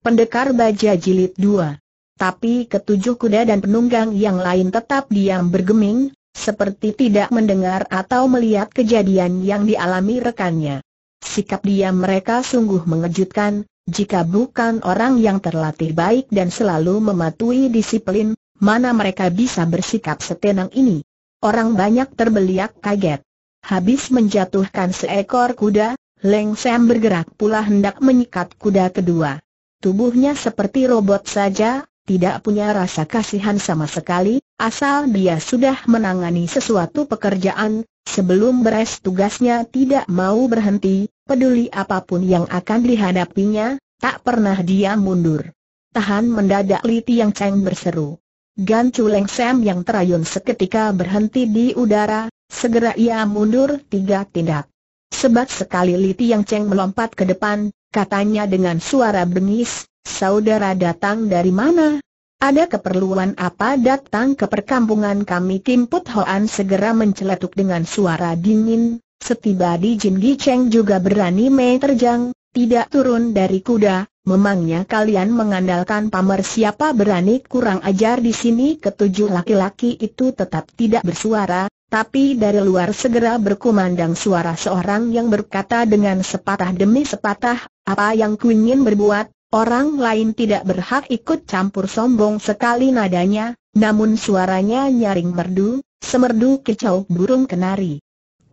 Pendekar Baja Jilid 2 Tapi ketujuh kuda dan penunggang yang lain tetap diam bergeming, seperti tidak mendengar atau melihat kejadian yang dialami rekannya. Sikap diam mereka sungguh mengejutkan, jika bukan orang yang terlatih baik dan selalu mematuhi disiplin, mana mereka bisa bersikap setenang ini. Orang banyak terbeliak kaget. Habis menjatuhkan seekor kuda, Leng Sam bergerak pula hendak menyikat kuda kedua. Tubuhnya seperti robot saja, tidak punya rasa kasihan sama sekali, asal dia sudah menangani sesuatu pekerjaan, sebelum beres tugasnya tidak mau berhenti, peduli apapun yang akan dihadapinya, tak pernah dia mundur. Tahan mendadak Li Tiang Cheng berseru. Gan Chu Leng Sam yang terayun seketika berhenti di udara, segera ia mundur tiga tindak. Sebat sekali Li Tiang Cheng melompat ke depan, katanya dengan suara bengis, saudara datang dari mana? Ada keperluan apa datang ke perkampungan kami? Kim Put Hoan segera menceletuk dengan suara dingin, setiba di Jin Gi Cheng juga berani Mei terjang, tidak turun dari kuda, memangnya kalian mengandalkan pamer siapa berani kurang ajar di sini ketujuh laki-laki itu tetap tidak bersuara, tapi dari luar segera berkumandang suara seorang yang berkata dengan sepatah demi sepatah, apa yang kuingin berbuat, orang lain tidak berhak ikut campur sombong sekali nadanya, namun suaranya nyaring merdu, semerdu kicau burung kenari.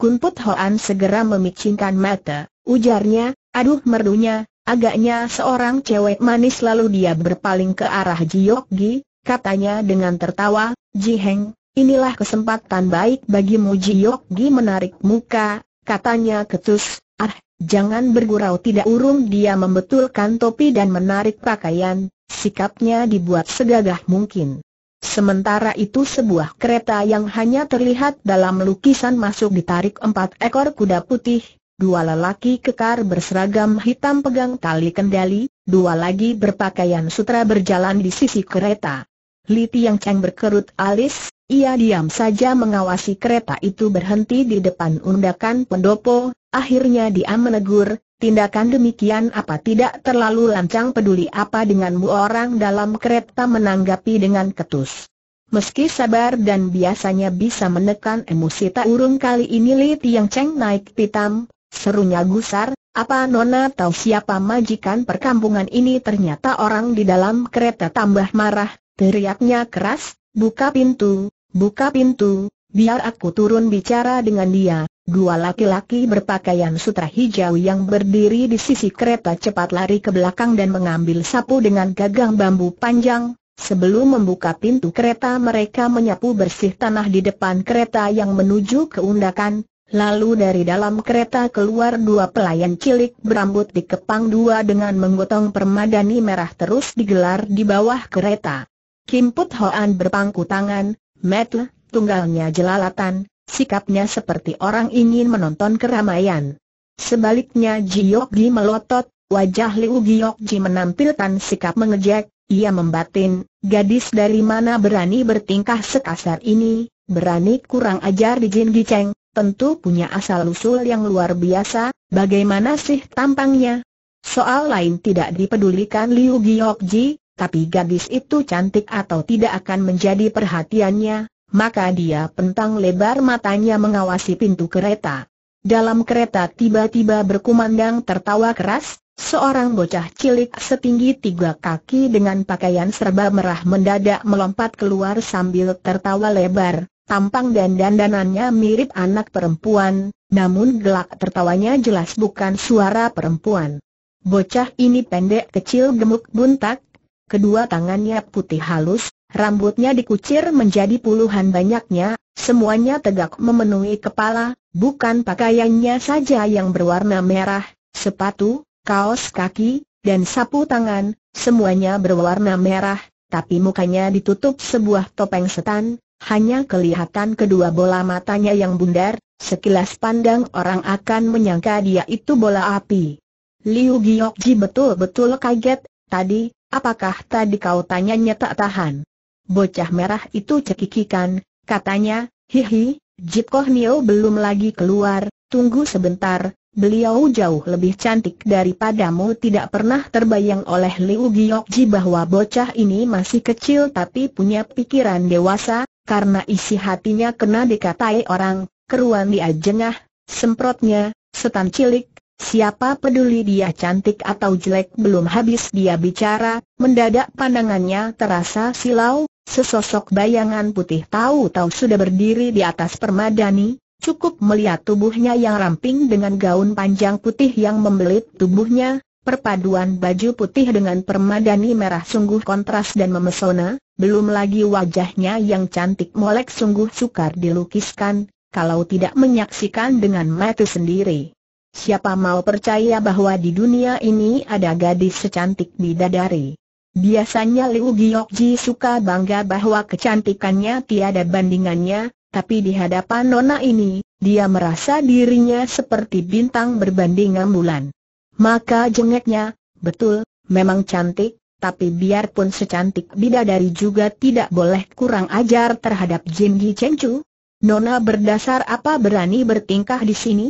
Kunput Hoan segera memicingkan mata, ujarnya, aduh merdunya, agaknya seorang cewek manis lalu dia berpaling ke arah Jiokgi, katanya dengan tertawa, Ji Heng. Inilah kesempatan baik bagi bagimu Yogi menarik muka, katanya ketus, ah, jangan bergurau tidak urung dia membetulkan topi dan menarik pakaian, sikapnya dibuat segagah mungkin. Sementara itu sebuah kereta yang hanya terlihat dalam lukisan masuk ditarik empat ekor kuda putih, dua lelaki kekar berseragam hitam pegang tali kendali, dua lagi berpakaian sutra berjalan di sisi kereta. Li Tiang Cheng berkerut alis, ia diam saja mengawasi kereta itu berhenti di depan undakan pendopo, akhirnya dia menegur, tindakan demikian apa tidak terlalu lancang peduli apa denganmu orang dalam kereta menanggapi dengan ketus. Meski sabar dan biasanya bisa menekan emosi tak urung kali ini Li Tiang Cheng naik pitam, serunya gusar, apa Nona tahu siapa majikan perkampungan ini ternyata orang di dalam kereta tambah marah, Teriaknya keras, buka pintu, buka pintu, biar aku turun bicara dengan dia. Dua laki-laki berpakaian sutra hijau yang berdiri di sisi kereta cepat lari ke belakang dan mengambil sapu dengan gagang bambu panjang. Sebelum membuka pintu kereta mereka menyapu bersih tanah di depan kereta yang menuju ke undakan, lalu dari dalam kereta keluar dua pelayan cilik berambut dikepang dua dengan menggotong permadani merah terus digelar di bawah kereta. Kim Put Hoan berpangku tangan, metle, tunggalnya jelalatan, sikapnya seperti orang ingin menonton keramaian. Sebaliknya Ji melotot, wajah Liu Ji menampilkan sikap mengejek, ia membatin, gadis dari mana berani bertingkah sekasar ini, berani kurang ajar di Jin Gi Cheng, tentu punya asal-usul yang luar biasa, bagaimana sih tampangnya? Soal lain tidak dipedulikan Liu Giokji, tapi gadis itu cantik atau tidak akan menjadi perhatiannya, maka dia pentang lebar matanya mengawasi pintu kereta. Dalam kereta tiba-tiba berkumandang tertawa keras, seorang bocah cilik setinggi tiga kaki dengan pakaian serba merah mendadak melompat keluar sambil tertawa lebar. Tampang dan dandanannya mirip anak perempuan, namun gelak tertawanya jelas bukan suara perempuan. Bocah ini pendek kecil gemuk buntak, kedua tangannya putih halus, rambutnya dikucir menjadi puluhan banyaknya, semuanya tegak memenuhi kepala, bukan pakaiannya saja yang berwarna merah, sepatu, kaos kaki, dan sapu tangan, semuanya berwarna merah, tapi mukanya ditutup sebuah topeng setan, hanya kelihatan kedua bola matanya yang bundar, sekilas pandang orang akan menyangka dia itu bola api. Liu Giokji betul-betul kaget, tadi, Apakah tadi kau tanya tak tahan? Bocah merah itu cekikikan, katanya, hihi, Jip Koh Nio belum lagi keluar, tunggu sebentar, beliau jauh lebih cantik daripadamu tidak pernah terbayang oleh Liu Giokji bahwa bocah ini masih kecil tapi punya pikiran dewasa, karena isi hatinya kena dikatai orang, keruan dia jengah, semprotnya, setan cilik, Siapa peduli dia cantik atau jelek belum habis dia bicara, mendadak pandangannya terasa silau, sesosok bayangan putih tahu-tahu sudah berdiri di atas permadani, cukup melihat tubuhnya yang ramping dengan gaun panjang putih yang membelit tubuhnya, perpaduan baju putih dengan permadani merah sungguh kontras dan memesona, belum lagi wajahnya yang cantik molek sungguh sukar dilukiskan, kalau tidak menyaksikan dengan mata sendiri. Siapa mau percaya bahwa di dunia ini ada gadis secantik bidadari? Biasanya Liu Giokji suka bangga bahwa kecantikannya tiada bandingannya, tapi di hadapan Nona ini, dia merasa dirinya seperti bintang berbanding bulan. Maka jengeknya, betul, memang cantik, tapi biarpun secantik bidadari juga tidak boleh kurang ajar terhadap Jin Gi Chen Chu. Nona berdasar apa berani bertingkah di sini?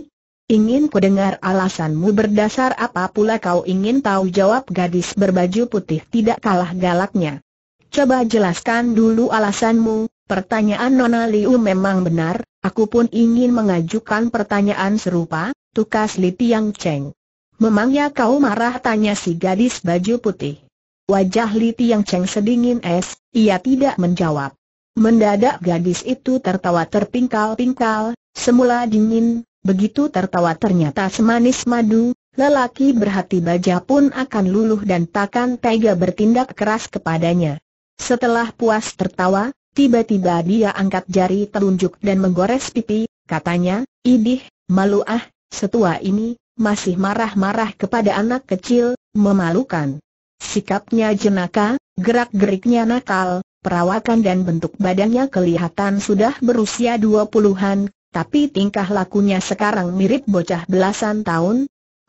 Ingin ku dengar alasanmu berdasar apa pula kau ingin tahu jawab gadis berbaju putih tidak kalah galaknya. Coba jelaskan dulu alasanmu, pertanyaan Nona Liu memang benar, aku pun ingin mengajukan pertanyaan serupa, tukas Li Tiang Cheng. Memangnya kau marah tanya si gadis baju putih. Wajah Li Tiang Cheng sedingin es, ia tidak menjawab. Mendadak gadis itu tertawa terpingkal-pingkal, semula dingin, begitu tertawa ternyata semanis madu, lelaki berhati baja pun akan luluh dan takkan tega bertindak keras kepadanya. Setelah puas tertawa, tiba-tiba dia angkat jari telunjuk dan menggores pipi, katanya, idih, malu ah, setua ini, masih marah-marah kepada anak kecil, memalukan. Sikapnya jenaka, gerak-geriknya nakal, perawakan dan bentuk badannya kelihatan sudah berusia dua puluhan, tapi tingkah lakunya sekarang mirip bocah belasan tahun.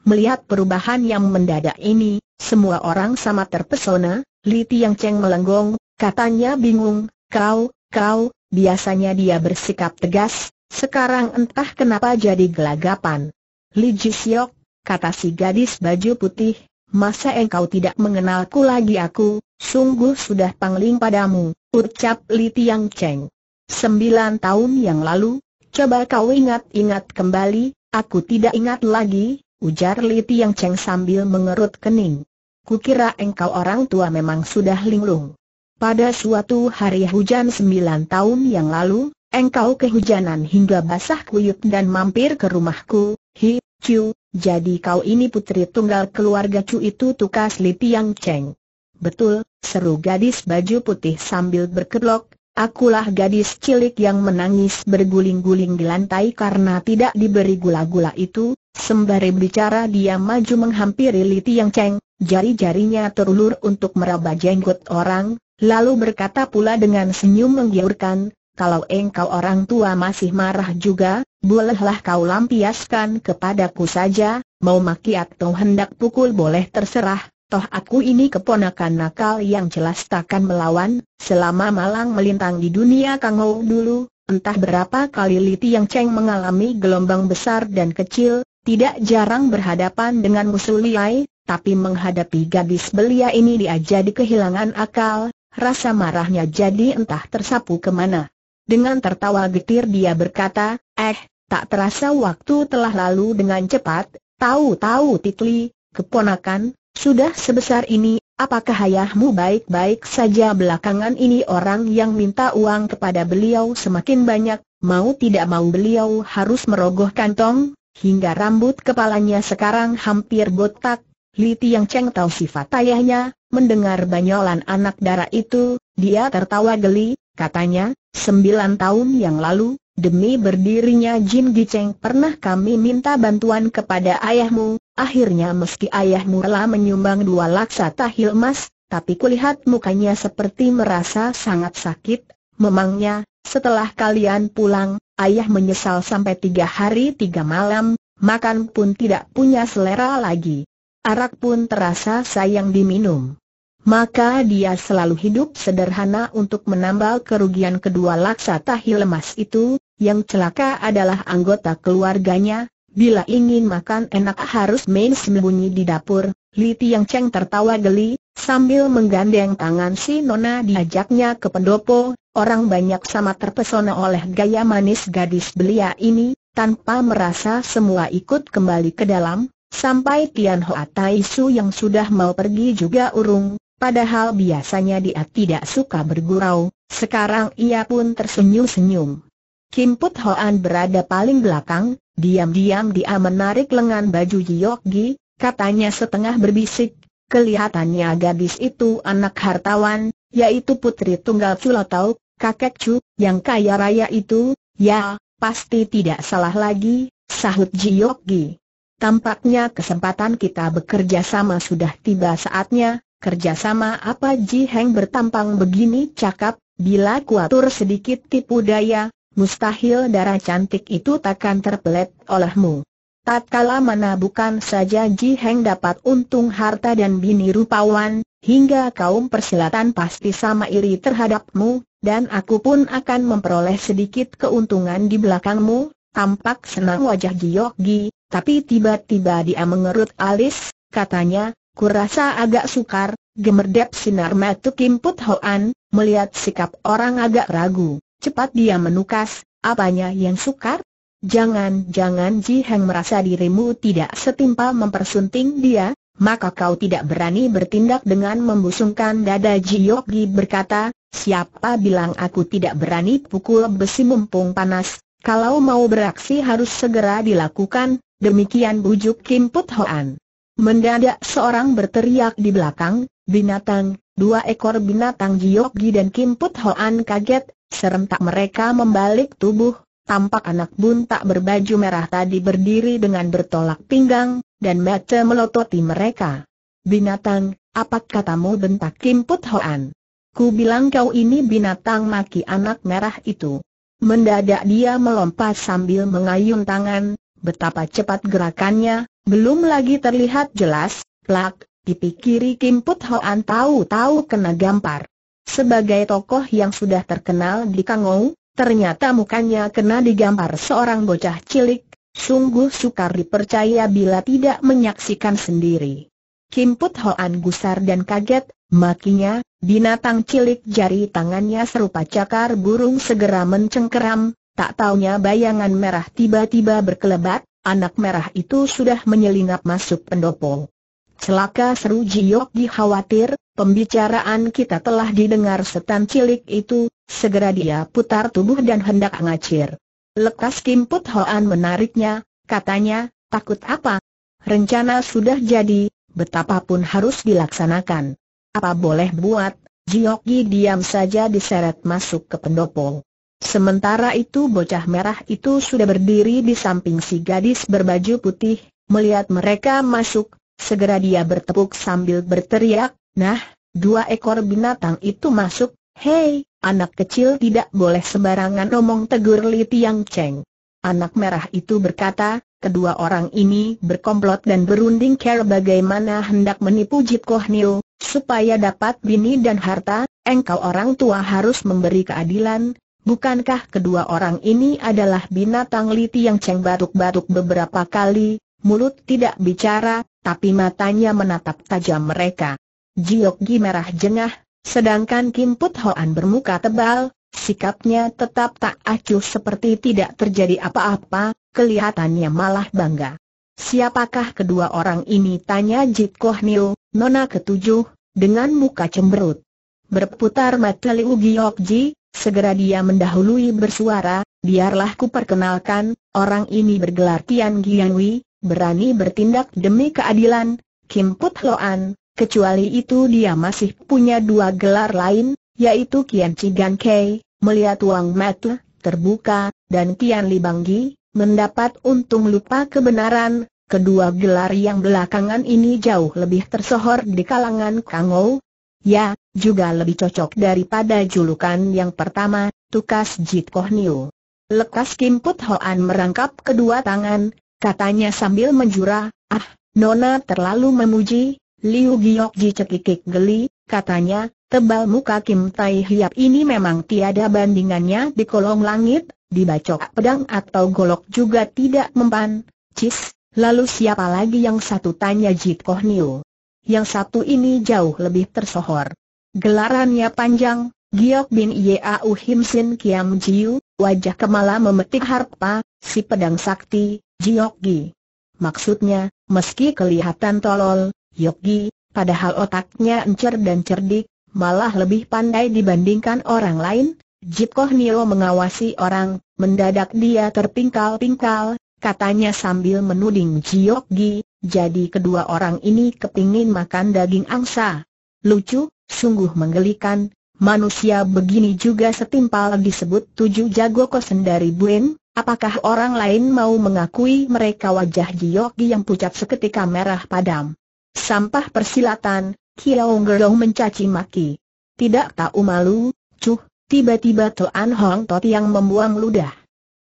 Melihat perubahan yang mendadak ini, semua orang sama terpesona, Li Tiang Cheng melenggong, katanya bingung, kau, kau, biasanya dia bersikap tegas, sekarang entah kenapa jadi gelagapan. Li Jisyok, kata si gadis baju putih, masa engkau tidak mengenalku lagi aku, sungguh sudah pangling padamu, ucap Li Tiang Cheng. Sembilan tahun yang lalu, Coba kau ingat-ingat kembali, aku tidak ingat lagi, ujar Li Tiang Cheng sambil mengerut kening. Kukira engkau orang tua memang sudah linglung. Pada suatu hari hujan sembilan tahun yang lalu, engkau kehujanan hingga basah kuyup dan mampir ke rumahku, hi, cu, jadi kau ini putri tunggal keluarga cu itu tukas Li Tiang Cheng. Betul, seru gadis baju putih sambil berkelok, Akulah gadis cilik yang menangis berguling-guling di lantai karena tidak diberi gula-gula itu, sembari bicara dia maju menghampiri Liti Yang Cheng, jari-jarinya terulur untuk meraba jenggot orang, lalu berkata pula dengan senyum menggiurkan, kalau engkau orang tua masih marah juga, bolehlah kau lampiaskan kepadaku saja, mau maki atau hendak pukul boleh terserah, Toh aku ini keponakan nakal yang jelas takkan melawan, selama malang melintang di dunia Kangou dulu, entah berapa kali Li yang ceng mengalami gelombang besar dan kecil, tidak jarang berhadapan dengan musuh liai, tapi menghadapi gadis belia ini dia jadi kehilangan akal, rasa marahnya jadi entah tersapu kemana. Dengan tertawa getir dia berkata, eh, tak terasa waktu telah lalu dengan cepat, tahu-tahu Titli, keponakan, sudah sebesar ini, apakah ayahmu baik-baik saja belakangan ini orang yang minta uang kepada beliau semakin banyak, mau tidak mau beliau harus merogoh kantong, hingga rambut kepalanya sekarang hampir botak. Li yang ceng tahu sifat ayahnya, mendengar banyolan anak dara itu, dia tertawa geli, katanya, sembilan tahun yang lalu, demi berdirinya Jin Cheng pernah kami minta bantuan kepada ayahmu, Akhirnya meski ayahmu telah menyumbang dua laksa tahil emas, tapi kulihat mukanya seperti merasa sangat sakit, memangnya, setelah kalian pulang, ayah menyesal sampai tiga hari tiga malam, makan pun tidak punya selera lagi. Arak pun terasa sayang diminum. Maka dia selalu hidup sederhana untuk menambal kerugian kedua laksa tahil emas itu, yang celaka adalah anggota keluarganya, Bila ingin makan enak harus main sembunyi di dapur. Li Tiang Cheng tertawa geli, sambil menggandeng tangan si Nona diajaknya ke pendopo. Orang banyak sama terpesona oleh gaya manis gadis belia ini, tanpa merasa semua ikut kembali ke dalam, sampai Tian Hoa Tai Su yang sudah mau pergi juga urung, Padahal biasanya dia tidak suka bergurau, sekarang ia pun tersenyum-senyum. Kim Put Hoan berada paling belakang, diam-diam dia menarik lengan baju Jiokgi, Gi, katanya setengah berbisik, kelihatannya gadis itu anak hartawan, yaitu putri tunggal Chu Tau, kakek Chu, yang kaya raya itu, ya, pasti tidak salah lagi, sahut Jiokgi. Gi. Tampaknya kesempatan kita bekerja sama sudah tiba saatnya, kerjasama apa Ji Heng bertampang begini cakap, bila kuatur sedikit tipu daya, mustahil darah cantik itu takkan terpelet olehmu. Tatkala mana bukan saja Ji Heng dapat untung harta dan bini rupawan, hingga kaum persilatan pasti sama iri terhadapmu, dan aku pun akan memperoleh sedikit keuntungan di belakangmu, tampak senang wajah Ji Gi, tapi tiba-tiba dia mengerut alis, katanya, kurasa agak sukar, gemerdep sinar mata Kim Put Hoan, melihat sikap orang agak ragu. Cepat dia menukas, apanya yang sukar? Jangan-jangan Ji Heng merasa dirimu tidak setimpal mempersunting dia, maka kau tidak berani bertindak dengan membusungkan dada Ji Yogi berkata, siapa bilang aku tidak berani pukul besi mumpung panas, kalau mau beraksi harus segera dilakukan, demikian bujuk Kim Put Hoan. Mendadak seorang berteriak di belakang, binatang, dua ekor binatang Ji Yogi dan Kim Put Hoan kaget, Serentak mereka membalik tubuh, tampak anak buntak berbaju merah tadi berdiri dengan bertolak pinggang, dan mata melototi mereka. Binatang, apa katamu bentak Kim Put Hoan? Ku bilang kau ini binatang maki anak merah itu. Mendadak dia melompat sambil mengayun tangan, betapa cepat gerakannya, belum lagi terlihat jelas, plak, pipi kiri Kim Put Hoan tahu-tahu kena gampar. Sebagai tokoh yang sudah terkenal di Kangou, ternyata mukanya kena digambar seorang bocah cilik, sungguh sukar dipercaya bila tidak menyaksikan sendiri. Kim Put Hoan gusar dan kaget, makinya, binatang cilik jari tangannya serupa cakar burung segera mencengkeram, tak taunya bayangan merah tiba-tiba berkelebat, anak merah itu sudah menyelinap masuk pendopo. Celaka seru Jiyoki khawatir, pembicaraan kita telah didengar setan cilik itu, segera dia putar tubuh dan hendak ngacir. Lekas Kim Put Hoan menariknya, katanya, takut apa? Rencana sudah jadi, betapapun harus dilaksanakan. Apa boleh buat, Gi diam saja diseret masuk ke pendopo. Sementara itu bocah merah itu sudah berdiri di samping si gadis berbaju putih, melihat mereka masuk, Segera dia bertepuk sambil berteriak, nah, dua ekor binatang itu masuk, hei, anak kecil tidak boleh sembarangan omong tegur Li Tiang Cheng. Anak merah itu berkata, kedua orang ini berkomplot dan berunding care bagaimana hendak menipu Jip Koh Niu, supaya dapat bini dan harta, engkau orang tua harus memberi keadilan, Bukankah kedua orang ini adalah binatang Li Tiang Cheng batuk-batuk beberapa kali, Mulut tidak bicara, tapi matanya menatap tajam mereka. Jiok merah jengah, sedangkan Kim Put Hoan bermuka tebal, sikapnya tetap tak acuh seperti tidak terjadi apa-apa, kelihatannya malah bangga. Siapakah kedua orang ini? Tanya Jit Koh Niu, nona ketujuh, dengan muka cemberut. Berputar mata Liu Giok segera dia mendahului bersuara, biarlah ku perkenalkan, orang ini bergelar Tian Gianwei berani bertindak demi keadilan, Kim Put Loan, kecuali itu dia masih punya dua gelar lain, yaitu Kian Cigan Kei, melihat Wang Matu, terbuka, dan Kian Libanggi, mendapat untung lupa kebenaran, kedua gelar yang belakangan ini jauh lebih tersohor di kalangan Kangou. Ya, juga lebih cocok daripada julukan yang pertama, Tukas Jit Koh Niu. Lekas Kim Put Hoan merangkap kedua tangan, Katanya sambil menjura, ah, Nona terlalu memuji, Liu Giokji cekikik geli, katanya, tebal muka Kim Tai Hiap ini memang tiada bandingannya di kolong langit, dibacok pedang atau golok juga tidak mempan, cis, lalu siapa lagi yang satu tanya Jit Koh Niu. Yang satu ini jauh lebih tersohor. Gelarannya panjang, Giok Bin Yeau Him Sin Kiam Jiu, Wajah Kemala memetik harpa, si pedang sakti, Jiokgi. Maksudnya, meski kelihatan tolol, Yogi, padahal otaknya encer dan cerdik, malah lebih pandai dibandingkan orang lain, Jip Nilo mengawasi orang, mendadak dia terpingkal-pingkal, katanya sambil menuding Jiokgi. jadi kedua orang ini kepingin makan daging angsa. Lucu, sungguh menggelikan, Manusia begini juga setimpal disebut tujuh jago kosen dari Buen, apakah orang lain mau mengakui mereka wajah Jiyoki yang pucat seketika merah padam. Sampah persilatan, Kiao Gerong mencaci maki. Tidak tahu malu, cuh, tiba-tiba Tuan Hong Tot yang membuang ludah.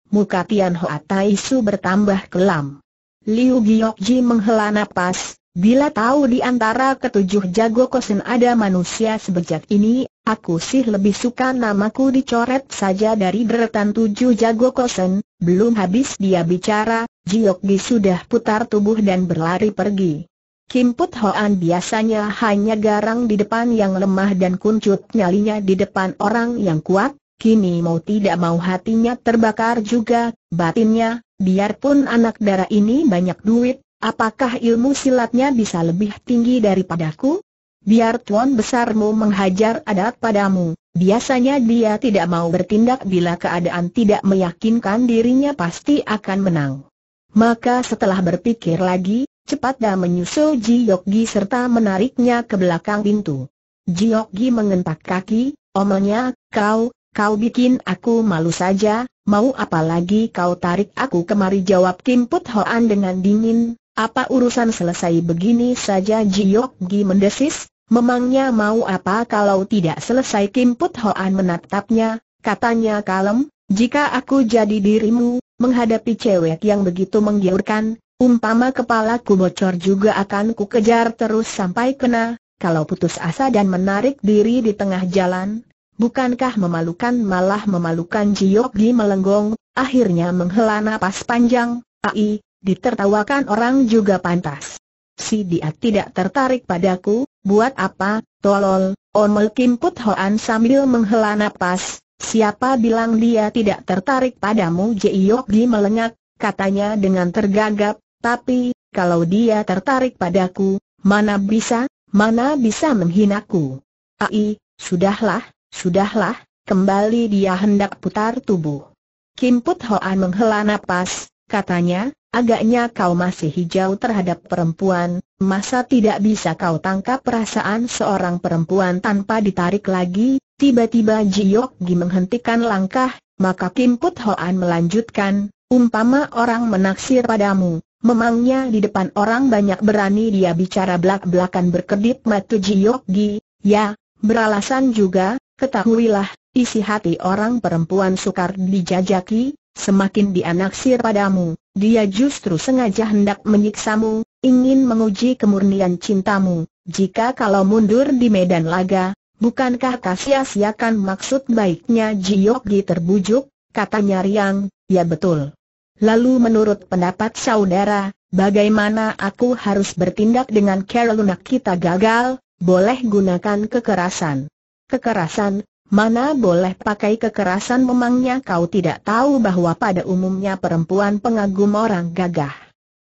Muka Tian Hoa Tai Su bertambah kelam. Liu Giyokji menghela napas, bila tahu di antara ketujuh jago kosen ada manusia sebejat ini, Aku sih lebih suka namaku dicoret saja dari deretan tujuh jago kosen, belum habis dia bicara, Jiokgi sudah putar tubuh dan berlari pergi. Kim Put Hoan biasanya hanya garang di depan yang lemah dan kuncut nyalinya di depan orang yang kuat, kini mau tidak mau hatinya terbakar juga, batinnya, biarpun anak darah ini banyak duit, apakah ilmu silatnya bisa lebih tinggi daripadaku? biar tuan besarmu menghajar adat padamu. Biasanya dia tidak mau bertindak bila keadaan tidak meyakinkan dirinya pasti akan menang. Maka setelah berpikir lagi, cepat dah menyusul Ji Yogi serta menariknya ke belakang pintu. Ji Yogi mengentak kaki, omelnya, kau, kau bikin aku malu saja, mau apa lagi kau tarik aku kemari jawab Kim Put Hoan dengan dingin, apa urusan selesai begini saja Ji Yogi mendesis, Memangnya mau apa kalau tidak selesai Kim Put Hoan menatapnya, katanya kalem, jika aku jadi dirimu, menghadapi cewek yang begitu menggiurkan, umpama kepalaku bocor juga akan ku kejar terus sampai kena, kalau putus asa dan menarik diri di tengah jalan, bukankah memalukan malah memalukan di melenggong, akhirnya menghela napas panjang, ai, ditertawakan orang juga pantas si dia tidak tertarik padaku, buat apa, tolol, omel Kim Put Hoan sambil menghela napas, siapa bilang dia tidak tertarik padamu Jiok Gi melengak, katanya dengan tergagap, tapi, kalau dia tertarik padaku, mana bisa, mana bisa menghinaku. Ai, sudahlah, sudahlah, kembali dia hendak putar tubuh. Kim Put Hoan menghela napas, katanya, Agaknya kau masih hijau terhadap perempuan, masa tidak bisa kau tangkap perasaan seorang perempuan tanpa ditarik lagi? Tiba-tiba Jiok Gi menghentikan langkah, maka Kim Put Hoan melanjutkan, umpama orang menaksir padamu, memangnya di depan orang banyak berani dia bicara belak-belakan berkedip matu Jiok Gi, ya, beralasan juga, ketahuilah, isi hati orang perempuan sukar dijajaki, Semakin dianaksir padamu, dia justru sengaja hendak menyiksamu, ingin menguji kemurnian cintamu. Jika kalau mundur di medan laga, bukankah kasia-siakan maksud baiknya Jiyogi terbujuk? Katanya Riang, ya betul. Lalu menurut pendapat saudara, bagaimana aku harus bertindak dengan Carolina kita gagal? Boleh gunakan kekerasan. Kekerasan, Mana boleh pakai kekerasan memangnya kau tidak tahu bahwa pada umumnya perempuan pengagum orang gagah.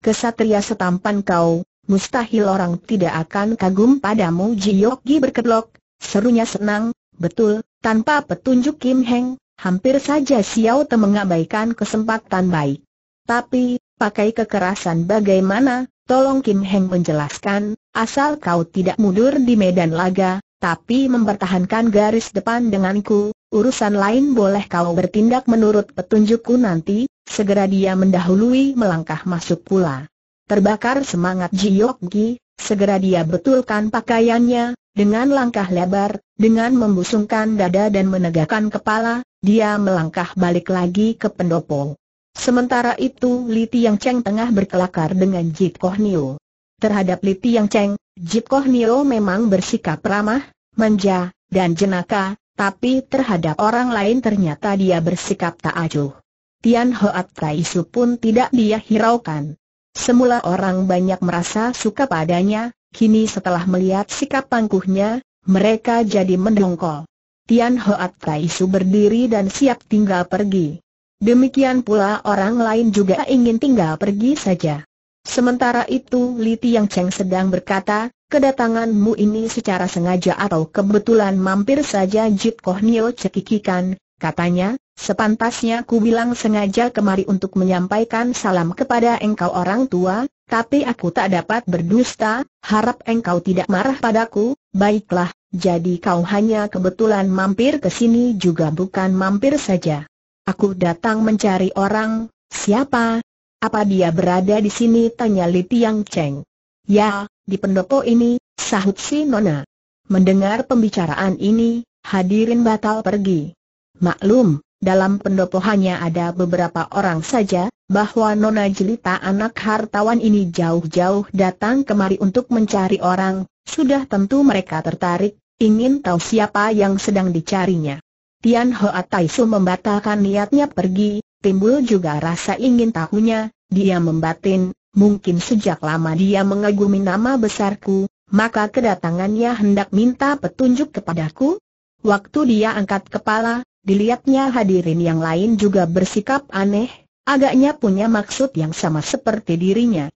Kesatria setampan kau, mustahil orang tidak akan kagum padamu Jiyoki berkedok, serunya senang, betul, tanpa petunjuk Kim Heng, hampir saja Xiao Te mengabaikan kesempatan baik. Tapi, pakai kekerasan bagaimana, tolong Kim Heng menjelaskan, asal kau tidak mundur di medan laga, tapi mempertahankan garis depan denganku, urusan lain boleh kau bertindak menurut petunjukku nanti, segera dia mendahului melangkah masuk pula. Terbakar semangat Jiyokgi, segera dia betulkan pakaiannya, dengan langkah lebar, dengan membusungkan dada dan menegakkan kepala, dia melangkah balik lagi ke pendopo. Sementara itu Li Tiang Cheng tengah berkelakar dengan Jip Koh Nio. Terhadap Li Tiang Cheng, Jip Koh Nio memang bersikap ramah, manja, dan jenaka, tapi terhadap orang lain ternyata dia bersikap tak acuh. Tian Hoat Su pun tidak dia hiraukan. Semula orang banyak merasa suka padanya, kini setelah melihat sikap pangkuhnya, mereka jadi mendongkol. Tian Hoat Su berdiri dan siap tinggal pergi. Demikian pula orang lain juga ingin tinggal pergi saja. Sementara itu Li Tiang Cheng sedang berkata, kedatanganmu ini secara sengaja atau kebetulan mampir saja Jit Koh Nio cekikikan, katanya, sepantasnya ku bilang sengaja kemari untuk menyampaikan salam kepada engkau orang tua, tapi aku tak dapat berdusta, harap engkau tidak marah padaku, baiklah, jadi kau hanya kebetulan mampir ke sini juga bukan mampir saja. Aku datang mencari orang, siapa, apa dia berada di sini? Tanya Li Tiang Cheng. Ya, di pendopo ini, sahut si Nona. Mendengar pembicaraan ini, hadirin batal pergi. Maklum, dalam pendopo hanya ada beberapa orang saja, bahwa Nona Jelita anak hartawan ini jauh-jauh datang kemari untuk mencari orang, sudah tentu mereka tertarik, ingin tahu siapa yang sedang dicarinya. Tian Hoa Su membatalkan niatnya pergi, timbul juga rasa ingin tahunya, dia membatin, mungkin sejak lama dia mengagumi nama besarku, maka kedatangannya hendak minta petunjuk kepadaku? Waktu dia angkat kepala, dilihatnya hadirin yang lain juga bersikap aneh, agaknya punya maksud yang sama seperti dirinya.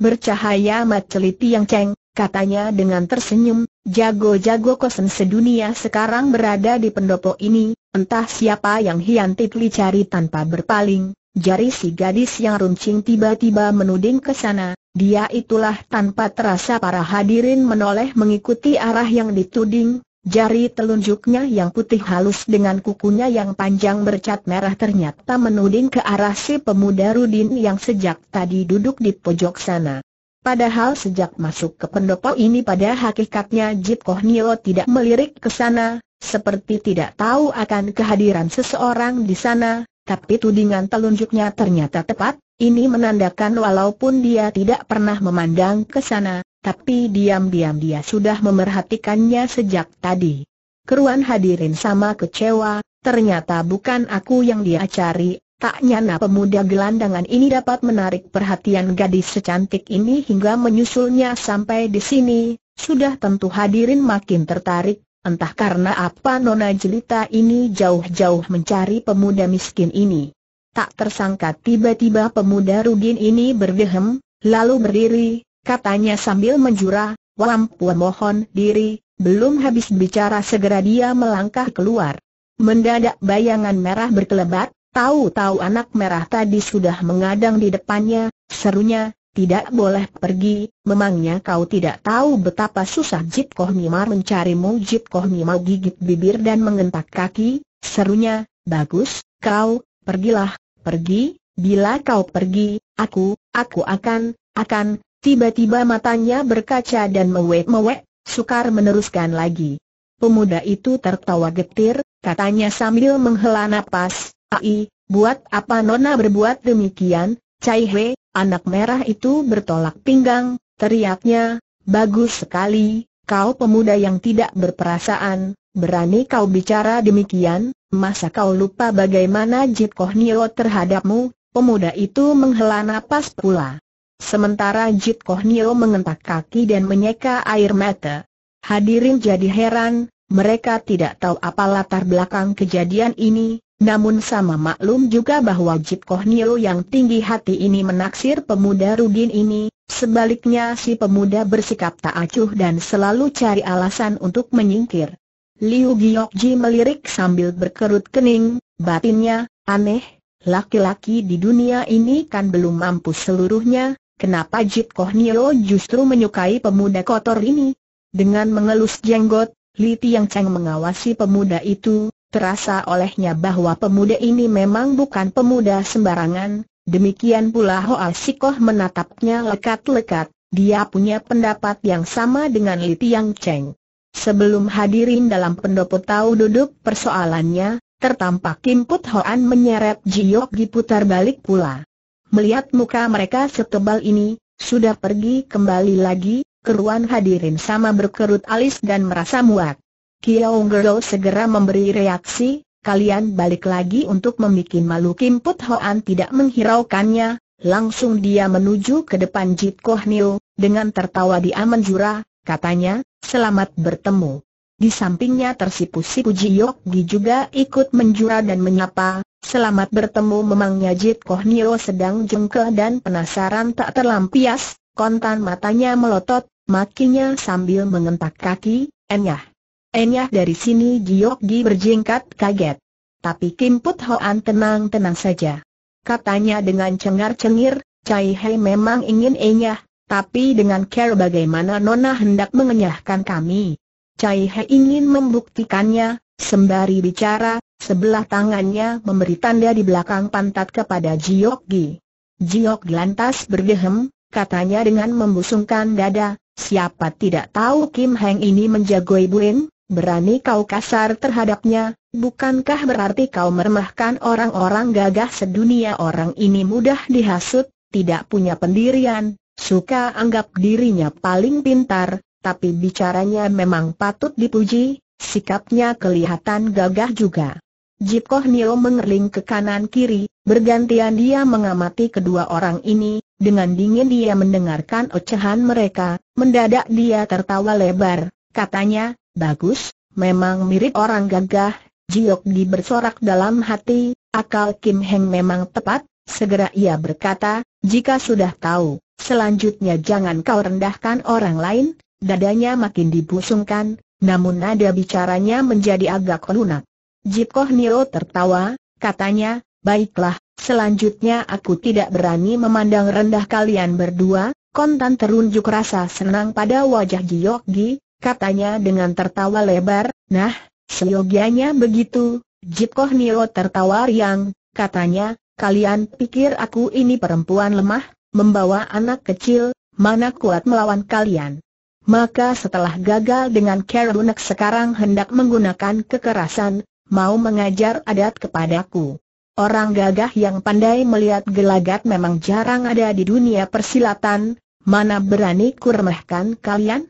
Bercahaya mat celiti yang ceng, katanya dengan tersenyum, Jago-jago kosong sedunia sekarang berada di pendopo ini, entah siapa yang Hian Tikli cari tanpa berpaling, jari si gadis yang runcing tiba-tiba menuding ke sana, dia itulah tanpa terasa para hadirin menoleh mengikuti arah yang dituding, jari telunjuknya yang putih halus dengan kukunya yang panjang bercat merah ternyata menuding ke arah si pemuda Rudin yang sejak tadi duduk di pojok sana. Padahal sejak masuk ke pendopo ini pada hakikatnya Jip Koh Nio tidak melirik ke sana, seperti tidak tahu akan kehadiran seseorang di sana, tapi tudingan telunjuknya ternyata tepat, ini menandakan walaupun dia tidak pernah memandang ke sana, tapi diam-diam dia sudah memerhatikannya sejak tadi. Keruan hadirin sama kecewa, ternyata bukan aku yang dia cari, Tak nyana pemuda gelandangan ini dapat menarik perhatian gadis secantik ini hingga menyusulnya sampai di sini, sudah tentu hadirin makin tertarik, entah karena apa Nona Jelita ini jauh-jauh mencari pemuda miskin ini. Tak tersangka tiba-tiba pemuda rugin ini berdehem, lalu berdiri, katanya sambil menjura, Wampu mohon diri, belum habis bicara segera dia melangkah keluar. Mendadak bayangan merah berkelebat, Tahu-tahu anak merah tadi sudah mengadang di depannya, serunya, tidak boleh pergi, memangnya kau tidak tahu betapa susah Jip Koh Mimar mencarimu Jip Koh Mimar gigit bibir dan mengentak kaki, serunya, bagus, kau, pergilah, pergi, bila kau pergi, aku, aku akan, akan, tiba-tiba matanya berkaca dan mewek-mewek, sukar meneruskan lagi. Pemuda itu tertawa getir, katanya sambil menghela napas, Ai, buat apa Nona berbuat demikian? Cai He, anak merah itu bertolak pinggang, teriaknya, bagus sekali, kau pemuda yang tidak berperasaan, berani kau bicara demikian, masa kau lupa bagaimana Jip Koh Nio terhadapmu, pemuda itu menghela napas pula. Sementara Jit Koh Nio mengentak kaki dan menyeka air mata. Hadirin jadi heran, mereka tidak tahu apa latar belakang kejadian ini, namun sama maklum juga bahwa Jip Koh Nio yang tinggi hati ini menaksir pemuda Rudin ini, sebaliknya si pemuda bersikap tak acuh dan selalu cari alasan untuk menyingkir. Liu Ji melirik sambil berkerut kening, batinnya, aneh, laki-laki di dunia ini kan belum mampu seluruhnya, kenapa Jip Koh Nio justru menyukai pemuda kotor ini? Dengan mengelus jenggot, Li Tiang Cheng mengawasi pemuda itu, terasa olehnya bahwa pemuda ini memang bukan pemuda sembarangan, demikian pula Hoa Sikoh menatapnya lekat-lekat, dia punya pendapat yang sama dengan Li Tiang Cheng. Sebelum hadirin dalam pendopo tahu duduk persoalannya, tertampak Kim Put Hoan menyeret Jiok diputar balik pula. Melihat muka mereka setebal ini, sudah pergi kembali lagi, keruan hadirin sama berkerut alis dan merasa muak. Kiong Girl segera memberi reaksi, kalian balik lagi untuk membuat malu Kim Put Hoan tidak menghiraukannya, langsung dia menuju ke depan Jit Koh Nio, dengan tertawa dia menjura, katanya, selamat bertemu. Di sampingnya tersipu-sipu Ji Yok Gi juga ikut menjura dan menyapa, selamat bertemu memangnya Jit Koh Nio sedang jengkel dan penasaran tak terlampias, kontan matanya melotot, makinya sambil mengentak kaki, enyah. Enyah dari sini Gi berjingkat kaget. Tapi Kim Put Hoan tenang-tenang saja. Katanya dengan cengar-cengir, Cai Hei memang ingin enyah, tapi dengan care bagaimana Nona hendak mengenyahkan kami. Cai Hei ingin membuktikannya, sembari bicara, sebelah tangannya memberi tanda di belakang pantat kepada Gi. Giok lantas berdehem, katanya dengan membusungkan dada, siapa tidak tahu Kim Heng ini menjagoi Buin, Berani kau kasar terhadapnya, bukankah berarti kau meremahkan orang-orang gagah sedunia orang ini mudah dihasut, tidak punya pendirian, suka anggap dirinya paling pintar, tapi bicaranya memang patut dipuji, sikapnya kelihatan gagah juga. Jip Koh Nio mengerling ke kanan kiri, bergantian dia mengamati kedua orang ini, dengan dingin dia mendengarkan ocehan mereka, mendadak dia tertawa lebar, katanya, Bagus, memang mirip orang gagah, Jiok Di bersorak dalam hati, akal Kim Heng memang tepat, segera ia berkata, jika sudah tahu, selanjutnya jangan kau rendahkan orang lain, dadanya makin dibusungkan, namun nada bicaranya menjadi agak lunak. Jikoh Nio tertawa, katanya, baiklah, selanjutnya aku tidak berani memandang rendah kalian berdua, kontan terunjuk rasa senang pada wajah Jiok Gi, katanya dengan tertawa lebar, nah, seyogianya begitu, Jip Koh Nio tertawa riang, katanya, kalian pikir aku ini perempuan lemah, membawa anak kecil, mana kuat melawan kalian. Maka setelah gagal dengan Kerunek sekarang hendak menggunakan kekerasan, mau mengajar adat kepadaku. Orang gagah yang pandai melihat gelagat memang jarang ada di dunia persilatan, mana berani kuremehkan kalian?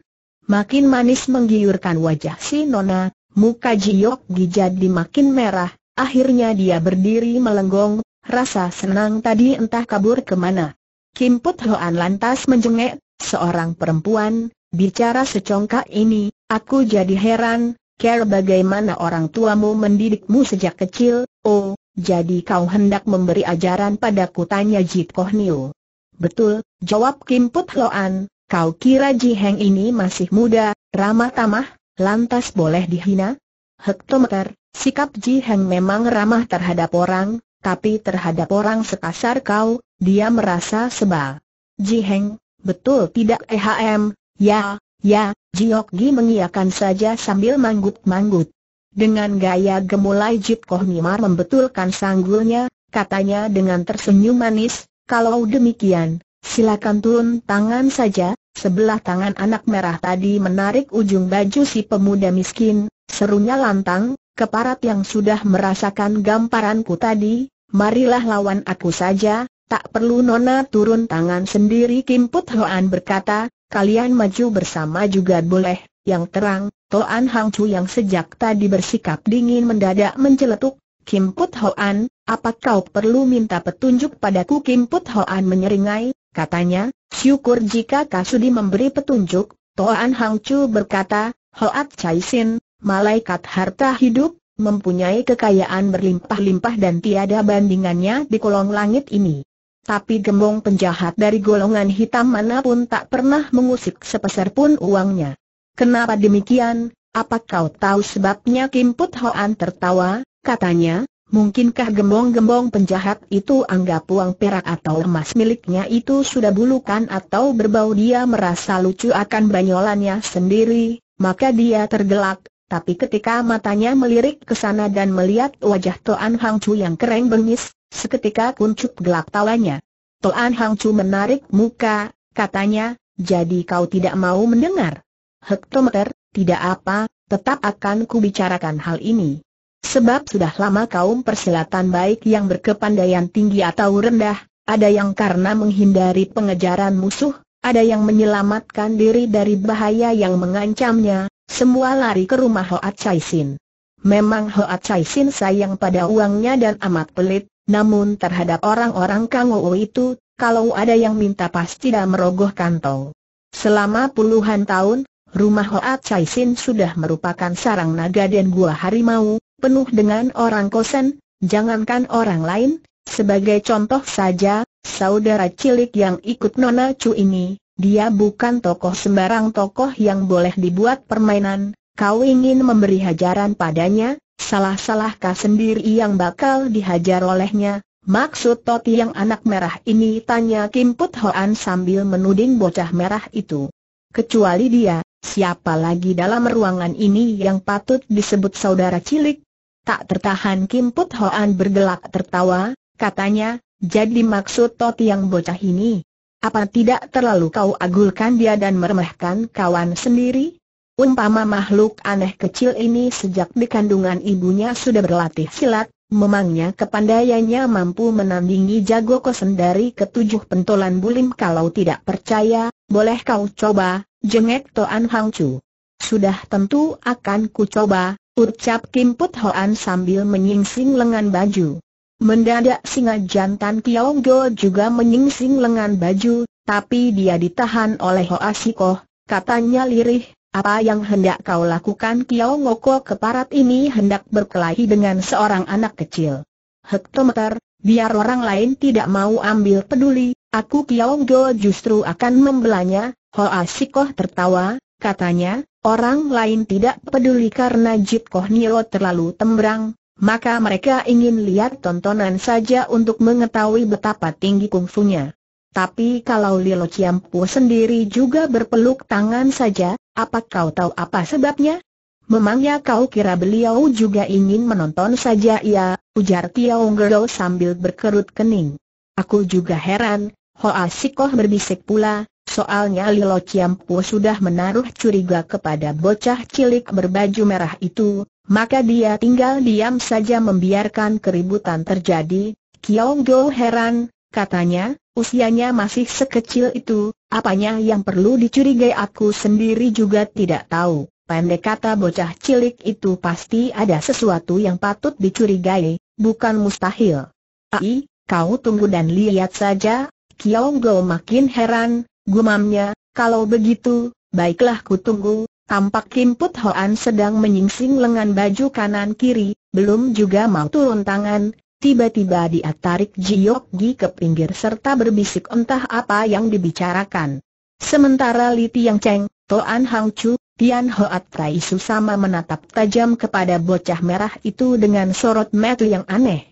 makin manis menggiurkan wajah si Nona, muka Jiok Gi jadi makin merah, akhirnya dia berdiri melenggong, rasa senang tadi entah kabur kemana. Kim Put Hoan lantas menjengek, seorang perempuan, bicara secongkak ini, aku jadi heran, care bagaimana orang tuamu mendidikmu sejak kecil, oh, jadi kau hendak memberi ajaran padaku tanya Jit Koh Niu. Betul, jawab Kim Put Loan, Kau kira Jiheng ini masih muda, ramah tamah, lantas boleh dihina? Hektometer, sikap Jiheng memang ramah terhadap orang, tapi terhadap orang sekasar kau, dia merasa sebal. Jiheng, betul tidak EHM, ya, ya, Jiokgi Gi mengiakan saja sambil manggut-manggut. Dengan gaya gemulai Jip Koh Mimar membetulkan sanggulnya, katanya dengan tersenyum manis, kalau demikian, silakan turun tangan saja, Sebelah tangan anak merah tadi menarik ujung baju si pemuda miskin, serunya lantang, keparat yang sudah merasakan gamparanku tadi, marilah lawan aku saja, tak perlu Nona turun tangan sendiri Kim Put Hoan berkata, kalian maju bersama juga boleh, yang terang, Toan Hang Chu yang sejak tadi bersikap dingin mendadak menceletuk, Kim Put Hoan, apa kau perlu minta petunjuk padaku Kim Put Hoan menyeringai, Katanya, syukur jika Kasudi memberi petunjuk, Toan Hang Chu berkata, Hoat Chai Sin, malaikat harta hidup, mempunyai kekayaan berlimpah-limpah dan tiada bandingannya di kolong langit ini. Tapi gembong penjahat dari golongan hitam manapun tak pernah mengusik sepeser pun uangnya. Kenapa demikian? Apa kau tahu sebabnya Kim Put Hoan tertawa? Katanya, Mungkinkah gembong-gembong penjahat itu anggap uang perak atau emas miliknya itu sudah bulukan atau berbau dia merasa lucu akan banyolannya sendiri, maka dia tergelak, tapi ketika matanya melirik ke sana dan melihat wajah Toan Hang Chu yang kering bengis, seketika kuncup gelak tawanya. Toan Hang Chu menarik muka, katanya, jadi kau tidak mau mendengar? Hektometer, tidak apa, tetap akan kubicarakan hal ini. Sebab sudah lama kaum persilatan baik yang berkepandaian tinggi atau rendah, ada yang karena menghindari pengejaran musuh, ada yang menyelamatkan diri dari bahaya yang mengancamnya, semua lari ke rumah Hoat Chai Sin. Memang Hoat Chai Sin sayang pada uangnya dan amat pelit, namun terhadap orang-orang Kang itu, kalau ada yang minta pasti dah merogoh kantong. Selama puluhan tahun, rumah Hoat Chai Sin sudah merupakan sarang naga dan gua harimau, penuh dengan orang kosen, jangankan orang lain, sebagai contoh saja, saudara cilik yang ikut Nona Chu ini, dia bukan tokoh sembarang tokoh yang boleh dibuat permainan, kau ingin memberi hajaran padanya, salah-salahkah sendiri yang bakal dihajar olehnya, Maksud Toti yang anak merah ini tanya Kim Put Hoan sambil menuding bocah merah itu. Kecuali dia, siapa lagi dalam ruangan ini yang patut disebut saudara cilik? Tak tertahan Kim Put Hoan bergelak tertawa, katanya, jadi maksud Tot yang bocah ini? Apa tidak terlalu kau agulkan dia dan meremehkan kawan sendiri? Umpama makhluk aneh kecil ini sejak di kandungan ibunya sudah berlatih silat, memangnya kepandaiannya mampu menandingi jago kosen dari ketujuh pentolan bulim kalau tidak percaya, boleh kau coba, jengek Toan Hang Chu. Sudah tentu akan ku coba, Ucap Kim Put Hoan sambil menyingsing lengan baju. Mendadak singa jantan Kiao Go juga menyingsing lengan baju, tapi dia ditahan oleh ho asiko. katanya lirih, apa yang hendak kau lakukan Kiao Ngoko keparat ini hendak berkelahi dengan seorang anak kecil. Hektometer, biar orang lain tidak mau ambil peduli, aku Kiao Go justru akan membelanya, ho Sikoh tertawa, katanya, Orang lain tidak peduli karena Jip Koh Nio terlalu tembrang, maka mereka ingin lihat tontonan saja untuk mengetahui betapa tinggi kungfunya. Tapi kalau Lilo Ciampu sendiri juga berpeluk tangan saja, apa kau tahu apa sebabnya? Memangnya kau kira beliau juga ingin menonton saja ya, ujar Tiao Unggul sambil berkerut kening. Aku juga heran, Hoa Sikoh berbisik pula, Soalnya Lilo Ciampu sudah menaruh curiga kepada bocah cilik berbaju merah itu, maka dia tinggal diam saja membiarkan keributan terjadi. Kiong Go heran, katanya, usianya masih sekecil itu, apanya yang perlu dicurigai aku sendiri juga tidak tahu. Pendek kata bocah cilik itu pasti ada sesuatu yang patut dicurigai, bukan mustahil. Ai, kau tunggu dan lihat saja, Kiong Go makin heran, Gumamnya, kalau begitu, baiklah ku tunggu. Tampak Kim Put Hoan sedang menyingsing lengan baju kanan kiri, belum juga mau turun tangan, tiba-tiba dia tarik Jiok Gi ke pinggir serta berbisik entah apa yang dibicarakan. Sementara Li Tiang Cheng, Toan Hang Chu, Tian Hoat Tai Su sama menatap tajam kepada bocah merah itu dengan sorot mata yang aneh.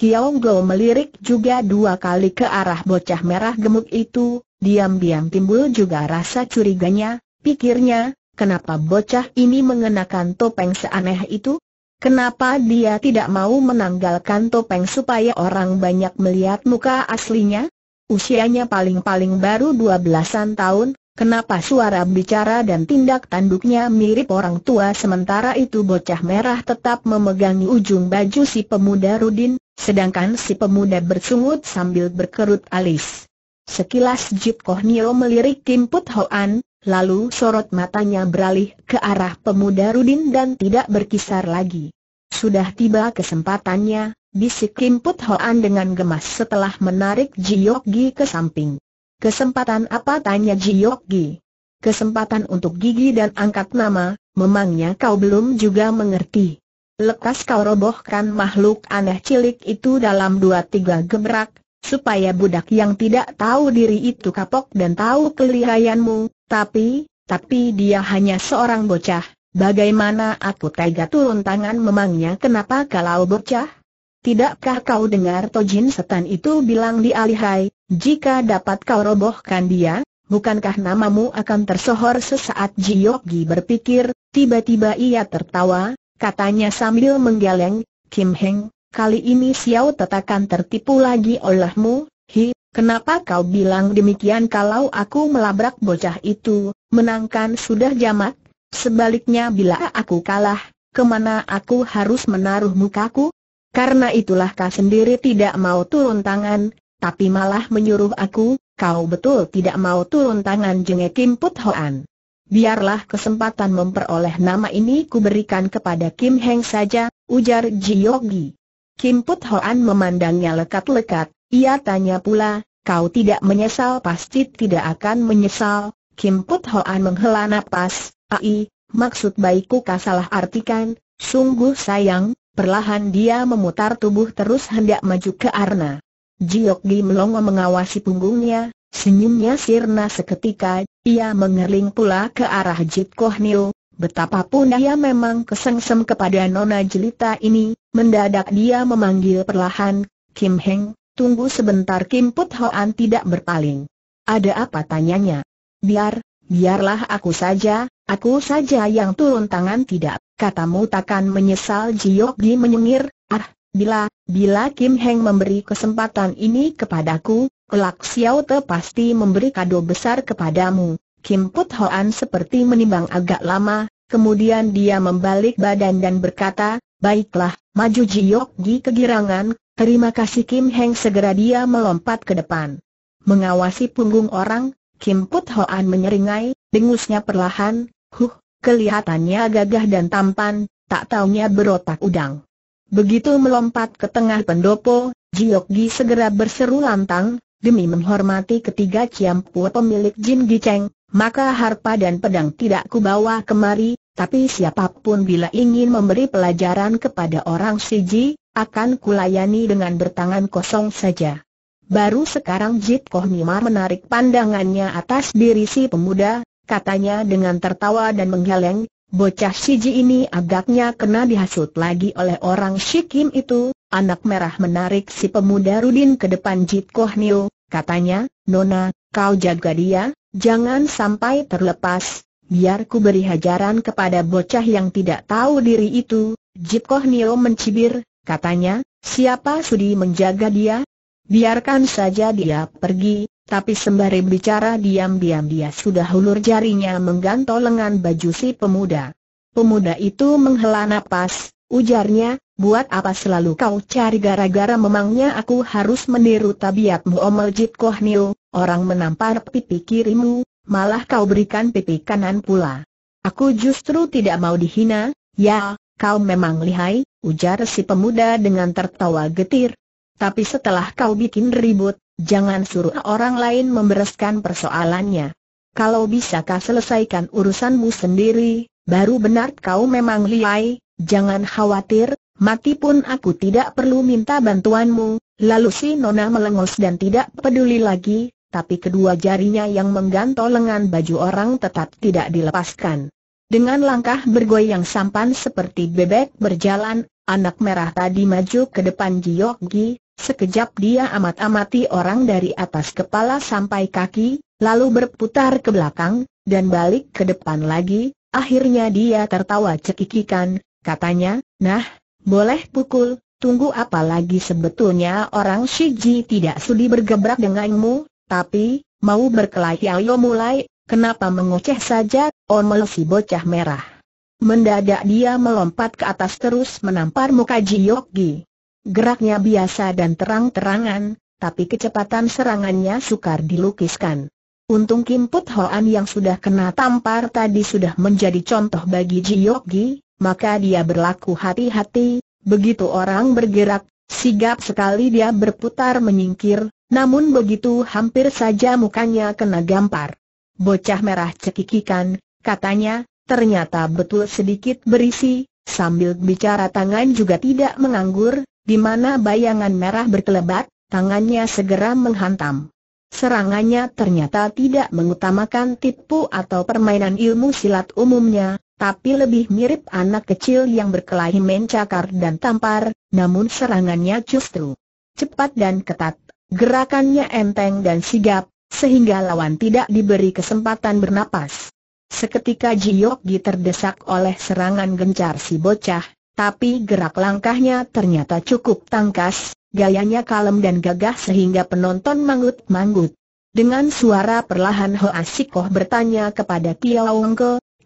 Kiao Go melirik juga dua kali ke arah bocah merah gemuk itu, Diam-diam timbul juga rasa curiganya, pikirnya, kenapa bocah ini mengenakan topeng seaneh itu? Kenapa dia tidak mau menanggalkan topeng supaya orang banyak melihat muka aslinya? Usianya paling-paling baru dua belasan tahun, Kenapa suara bicara dan tindak tanduknya mirip orang tua sementara itu bocah merah tetap memegangi ujung baju si pemuda Rudin, sedangkan si pemuda bersungut sambil berkerut alis. Sekilas Jip Koh Nio melirik Kim Put Hoan, lalu sorot matanya beralih ke arah pemuda Rudin dan tidak berkisar lagi. Sudah tiba kesempatannya, bisik Kim Put Hoan dengan gemas setelah menarik Gi ke samping. Kesempatan apa tanya Gi? Kesempatan untuk gigi dan angkat nama, memangnya kau belum juga mengerti. Lekas kau robohkan makhluk aneh cilik itu dalam dua tiga gebrak, supaya budak yang tidak tahu diri itu kapok dan tahu kelihayanmu, tapi, tapi dia hanya seorang bocah, bagaimana aku tega turun tangan memangnya kenapa kalau bocah? Tidakkah kau dengar Tojin Setan itu bilang di Alihai, jika dapat kau robohkan dia, bukankah namamu akan tersohor sesaat Jiyogi berpikir, tiba-tiba ia tertawa, katanya sambil menggeleng, Kim Heng, kali ini Xiao tetakan tertipu lagi olehmu, hi, kenapa kau bilang demikian kalau aku melabrak bocah itu, menangkan sudah jamak, sebaliknya bila aku kalah, kemana aku harus menaruh mukaku? Karena itulah kau sendiri tidak mau turun tangan, tapi malah menyuruh aku, kau betul tidak mau turun tangan Kim Put Hoan. Biarlah kesempatan memperoleh nama ini kuberikan kepada Kim Heng saja, ujar Ji Yogi. Kim Put Hoan memandangnya lekat-lekat, ia tanya pula, kau tidak menyesal pasti tidak akan menyesal, Kim Put Hoan menghela napas, ai, maksud baikku kasalah artikan, sungguh sayang, perlahan dia memutar tubuh terus hendak maju ke Arna. Jiok Gi melongo mengawasi punggungnya, senyumnya sirna seketika, ia mengerling pula ke arah Jit Koh Nil, Betapapun dia memang kesengsem kepada Nona Jelita ini, mendadak dia memanggil perlahan, Kim Heng, tunggu sebentar Kim Put Hoan tidak berpaling. Ada apa tanyanya? Biar, biarlah aku saja, aku saja yang turun tangan tidak, katamu takkan menyesal Jiok Di menyengir, ah, bila, bila Kim Heng memberi kesempatan ini kepadaku, kelak Xiao Te pasti memberi kado besar kepadamu, Kim Put Hoan seperti menimbang agak lama, kemudian dia membalik badan dan berkata, Baiklah, maju Jiok Gi kegirangan, terima kasih Kim Heng segera dia melompat ke depan. Mengawasi punggung orang, Kim Put Hoan menyeringai, dengusnya perlahan, huh, kelihatannya gagah dan tampan, tak taunya berotak udang. Begitu melompat ke tengah pendopo, Jiok Gi segera berseru lantang, demi menghormati ketiga ciampu pemilik Jin Giceng, maka harpa dan pedang tidak kubawa kemari, tapi siapapun bila ingin memberi pelajaran kepada orang Siji, akan kulayani dengan bertangan kosong saja. Baru sekarang Jit Kohmima menarik pandangannya atas diri si pemuda, katanya dengan tertawa dan menggeleng, bocah Siji ini agaknya kena dihasut lagi oleh orang Shikim itu, anak merah menarik si pemuda Rudin ke depan Jit Kohnio, katanya, Nona, kau jaga dia, Jangan sampai terlepas, biar ku beri hajaran kepada bocah yang tidak tahu diri itu. Jip Koh Nio mencibir, katanya, siapa sudi menjaga dia? Biarkan saja dia pergi, tapi sembari bicara diam-diam dia sudah hulur jarinya menggantol lengan baju si pemuda. Pemuda itu menghela napas, ujarnya, buat apa selalu kau cari gara-gara memangnya aku harus meniru tabiatmu Omel Jip Koh Nio? Orang menampar pipi kirimu, malah kau berikan pipi kanan pula. Aku justru tidak mau dihina, ya, kau memang lihai, ujar si pemuda dengan tertawa getir. Tapi setelah kau bikin ribut, jangan suruh orang lain membereskan persoalannya. Kalau bisa kau selesaikan urusanmu sendiri, baru benar kau memang lihai, jangan khawatir, mati pun aku tidak perlu minta bantuanmu. Lalu si Nona melengos dan tidak peduli lagi, tapi kedua jarinya yang menggantol lengan baju orang tetap tidak dilepaskan. Dengan langkah bergoyang sampan seperti bebek berjalan, anak merah tadi maju ke depan Jiokgi. sekejap dia amat-amati orang dari atas kepala sampai kaki, lalu berputar ke belakang, dan balik ke depan lagi, akhirnya dia tertawa cekikikan, katanya, nah, boleh pukul, tunggu apa lagi sebetulnya orang Shiji tidak sudi bergebrak denganmu, tapi, mau berkelahi ayo mulai, kenapa mengoceh saja, omel oh si bocah merah. Mendadak dia melompat ke atas terus menampar muka Ji Yogi. Geraknya biasa dan terang-terangan, tapi kecepatan serangannya sukar dilukiskan. Untung Kim Put Hoan yang sudah kena tampar tadi sudah menjadi contoh bagi Ji Yogi, maka dia berlaku hati-hati, begitu orang bergerak, sigap sekali dia berputar menyingkir, namun begitu hampir saja mukanya kena gampar. Bocah merah cekikikan, katanya, ternyata betul sedikit berisi, sambil bicara tangan juga tidak menganggur, di mana bayangan merah berkelebat, tangannya segera menghantam. Serangannya ternyata tidak mengutamakan tipu atau permainan ilmu silat umumnya, tapi lebih mirip anak kecil yang berkelahi mencakar dan tampar, namun serangannya justru cepat dan ketat Gerakannya enteng dan sigap, sehingga lawan tidak diberi kesempatan bernapas. Seketika Jiyokgi terdesak oleh serangan gencar si bocah, tapi gerak langkahnya ternyata cukup tangkas, gayanya kalem dan gagah sehingga penonton manggut-manggut. Dengan suara perlahan Ho Asikoh bertanya kepada Tiao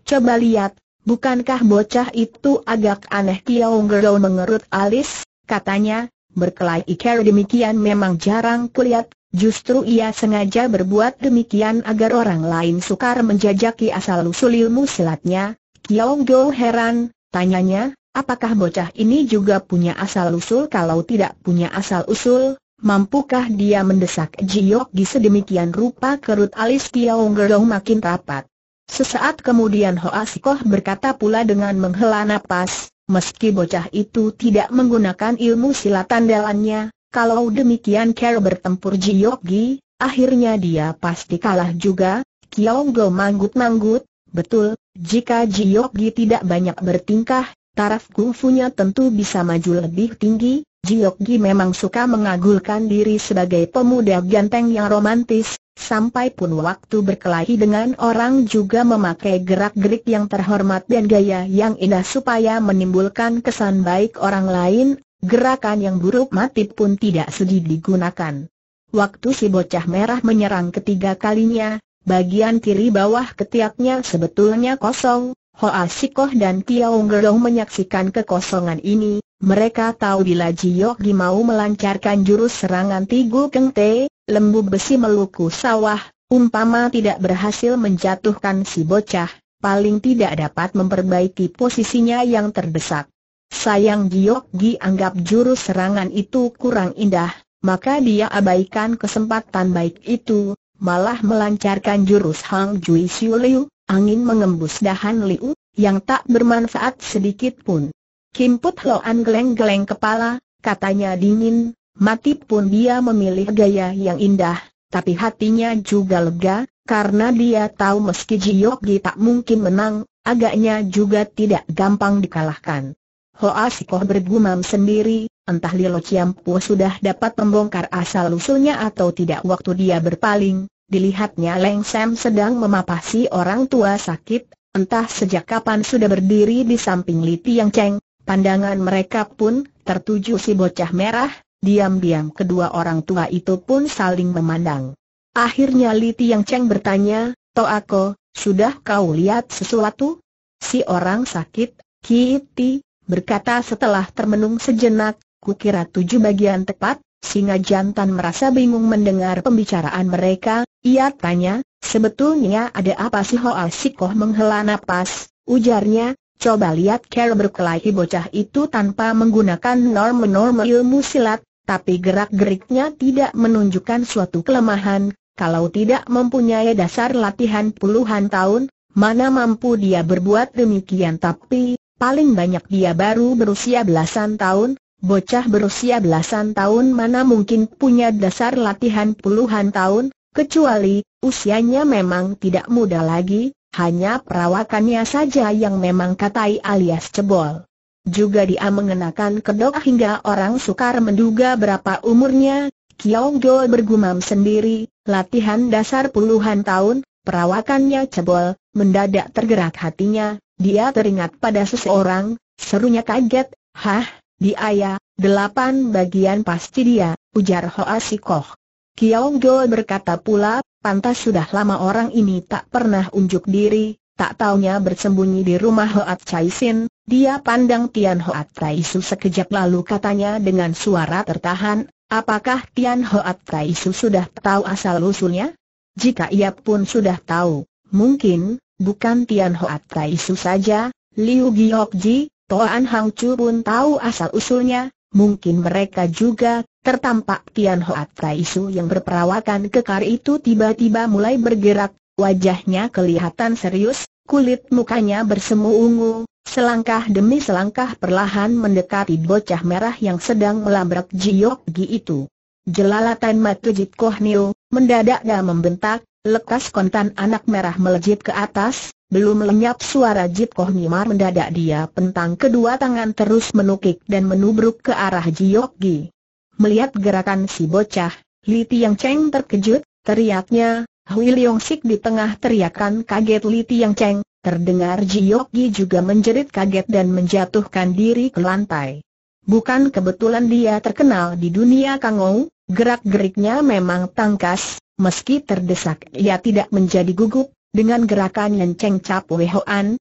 coba lihat, bukankah bocah itu agak aneh Tiao mengerut alis, katanya, berkelahi Carrie demikian memang jarang kulihat, justru ia sengaja berbuat demikian agar orang lain sukar menjajaki asal-usul ilmu silatnya. Kiong go heran, tanyanya, apakah bocah ini juga punya asal-usul kalau tidak punya asal-usul? Mampukah dia mendesak Jiok Gi sedemikian rupa kerut alis Kiong Gerong makin rapat. Sesaat kemudian Hoa Sikoh berkata pula dengan menghela napas, Meski bocah itu tidak menggunakan ilmu silat andalannya, kalau demikian Kero bertempur Jiyogi, akhirnya dia pasti kalah juga. Kionggo manggut-manggut, betul, jika Jiyogi tidak banyak bertingkah, taraf kungfunya tentu bisa maju lebih tinggi. Jiyogi memang suka mengagulkan diri sebagai pemuda ganteng yang romantis, Sampai pun waktu berkelahi dengan orang juga memakai gerak-gerik yang terhormat dan gaya yang indah supaya menimbulkan kesan baik orang lain, gerakan yang buruk mati pun tidak sedih digunakan. Waktu si bocah merah menyerang ketiga kalinya, bagian kiri bawah ketiaknya sebetulnya kosong, Hoa Sikoh dan Tiao Gerong menyaksikan kekosongan ini, mereka tahu bila Jiok mau melancarkan jurus serangan Tigu Keng Te, lembu besi meluku sawah, umpama tidak berhasil menjatuhkan si bocah, paling tidak dapat memperbaiki posisinya yang terdesak. Sayang Giok Gi anggap jurus serangan itu kurang indah, maka dia abaikan kesempatan baik itu, malah melancarkan jurus Hang Jui Siu Liu, angin mengembus dahan Liu, yang tak bermanfaat sedikit pun. Kim Put Loan geleng-geleng kepala, katanya dingin, Mati pun dia memilih gaya yang indah, tapi hatinya juga lega, karena dia tahu meski Jiyogi tak mungkin menang, agaknya juga tidak gampang dikalahkan. Hoa Sikoh bergumam sendiri, entah Lilo Ciampu sudah dapat membongkar asal-usulnya atau tidak waktu dia berpaling, dilihatnya Leng Sam sedang memapasi orang tua sakit, entah sejak kapan sudah berdiri di samping Li Tiang Cheng, pandangan mereka pun tertuju si bocah merah, diam-diam kedua orang tua itu pun saling memandang. Akhirnya Li Tiang Cheng bertanya, Toako, sudah kau lihat sesuatu? Si orang sakit, Kiti, berkata setelah termenung sejenak, kukira tujuh bagian tepat, singa jantan merasa bingung mendengar pembicaraan mereka, ia tanya, sebetulnya ada apa sih Hoa Sikoh menghela napas, ujarnya, Coba lihat Ker berkelahi bocah itu tanpa menggunakan norma-norma ilmu silat, tapi gerak-geriknya tidak menunjukkan suatu kelemahan, kalau tidak mempunyai dasar latihan puluhan tahun, mana mampu dia berbuat demikian tapi, paling banyak dia baru berusia belasan tahun, bocah berusia belasan tahun mana mungkin punya dasar latihan puluhan tahun, kecuali, usianya memang tidak muda lagi, hanya perawakannya saja yang memang katai alias cebol. Juga dia mengenakan kedok hingga orang sukar menduga berapa umurnya. Kiong Go bergumam sendiri, latihan dasar puluhan tahun, perawakannya cebol, mendadak tergerak hatinya, dia teringat pada seseorang, serunya kaget, hah, di ayah, delapan bagian pasti dia, ujar Hoa Sikoh. Kiong Go berkata pula, pantas sudah lama orang ini tak pernah unjuk diri, tak taunya bersembunyi di rumah Hoat Chai Sin, dia pandang Tian Hoat Su sekejap lalu katanya dengan suara tertahan, apakah Tian Hoat Su sudah tahu asal-usulnya? Jika ia pun sudah tahu, mungkin, bukan Tian Hoat Su saja, Liu Ji, Toan Hang Chu pun tahu asal-usulnya, mungkin mereka juga, tertampak Tian Hoat Su yang berperawakan kekar itu tiba-tiba mulai bergerak, wajahnya kelihatan serius, Kulit mukanya bersemu ungu, selangkah demi selangkah perlahan mendekati bocah merah yang sedang melabrak Jiok Gi itu. Jelalatan mata Jit Koh Niu, mendadak dia membentak, lekas kontan anak merah melejit ke atas, belum lenyap suara Jit Koh Nimar mendadak dia pentang kedua tangan terus menukik dan menubruk ke arah Jiok Gi. Melihat gerakan si bocah, Li Tiang Cheng terkejut, teriaknya, Hui Leong Sik di tengah teriakan kaget Li Tiang Cheng, terdengar Ji Yok Gi juga menjerit kaget dan menjatuhkan diri ke lantai. Bukan kebetulan dia terkenal di dunia Kang Ong, gerak-geriknya memang tangkas, meski terdesak ia tidak menjadi gugup, dengan gerakan yang Cheng Cap 18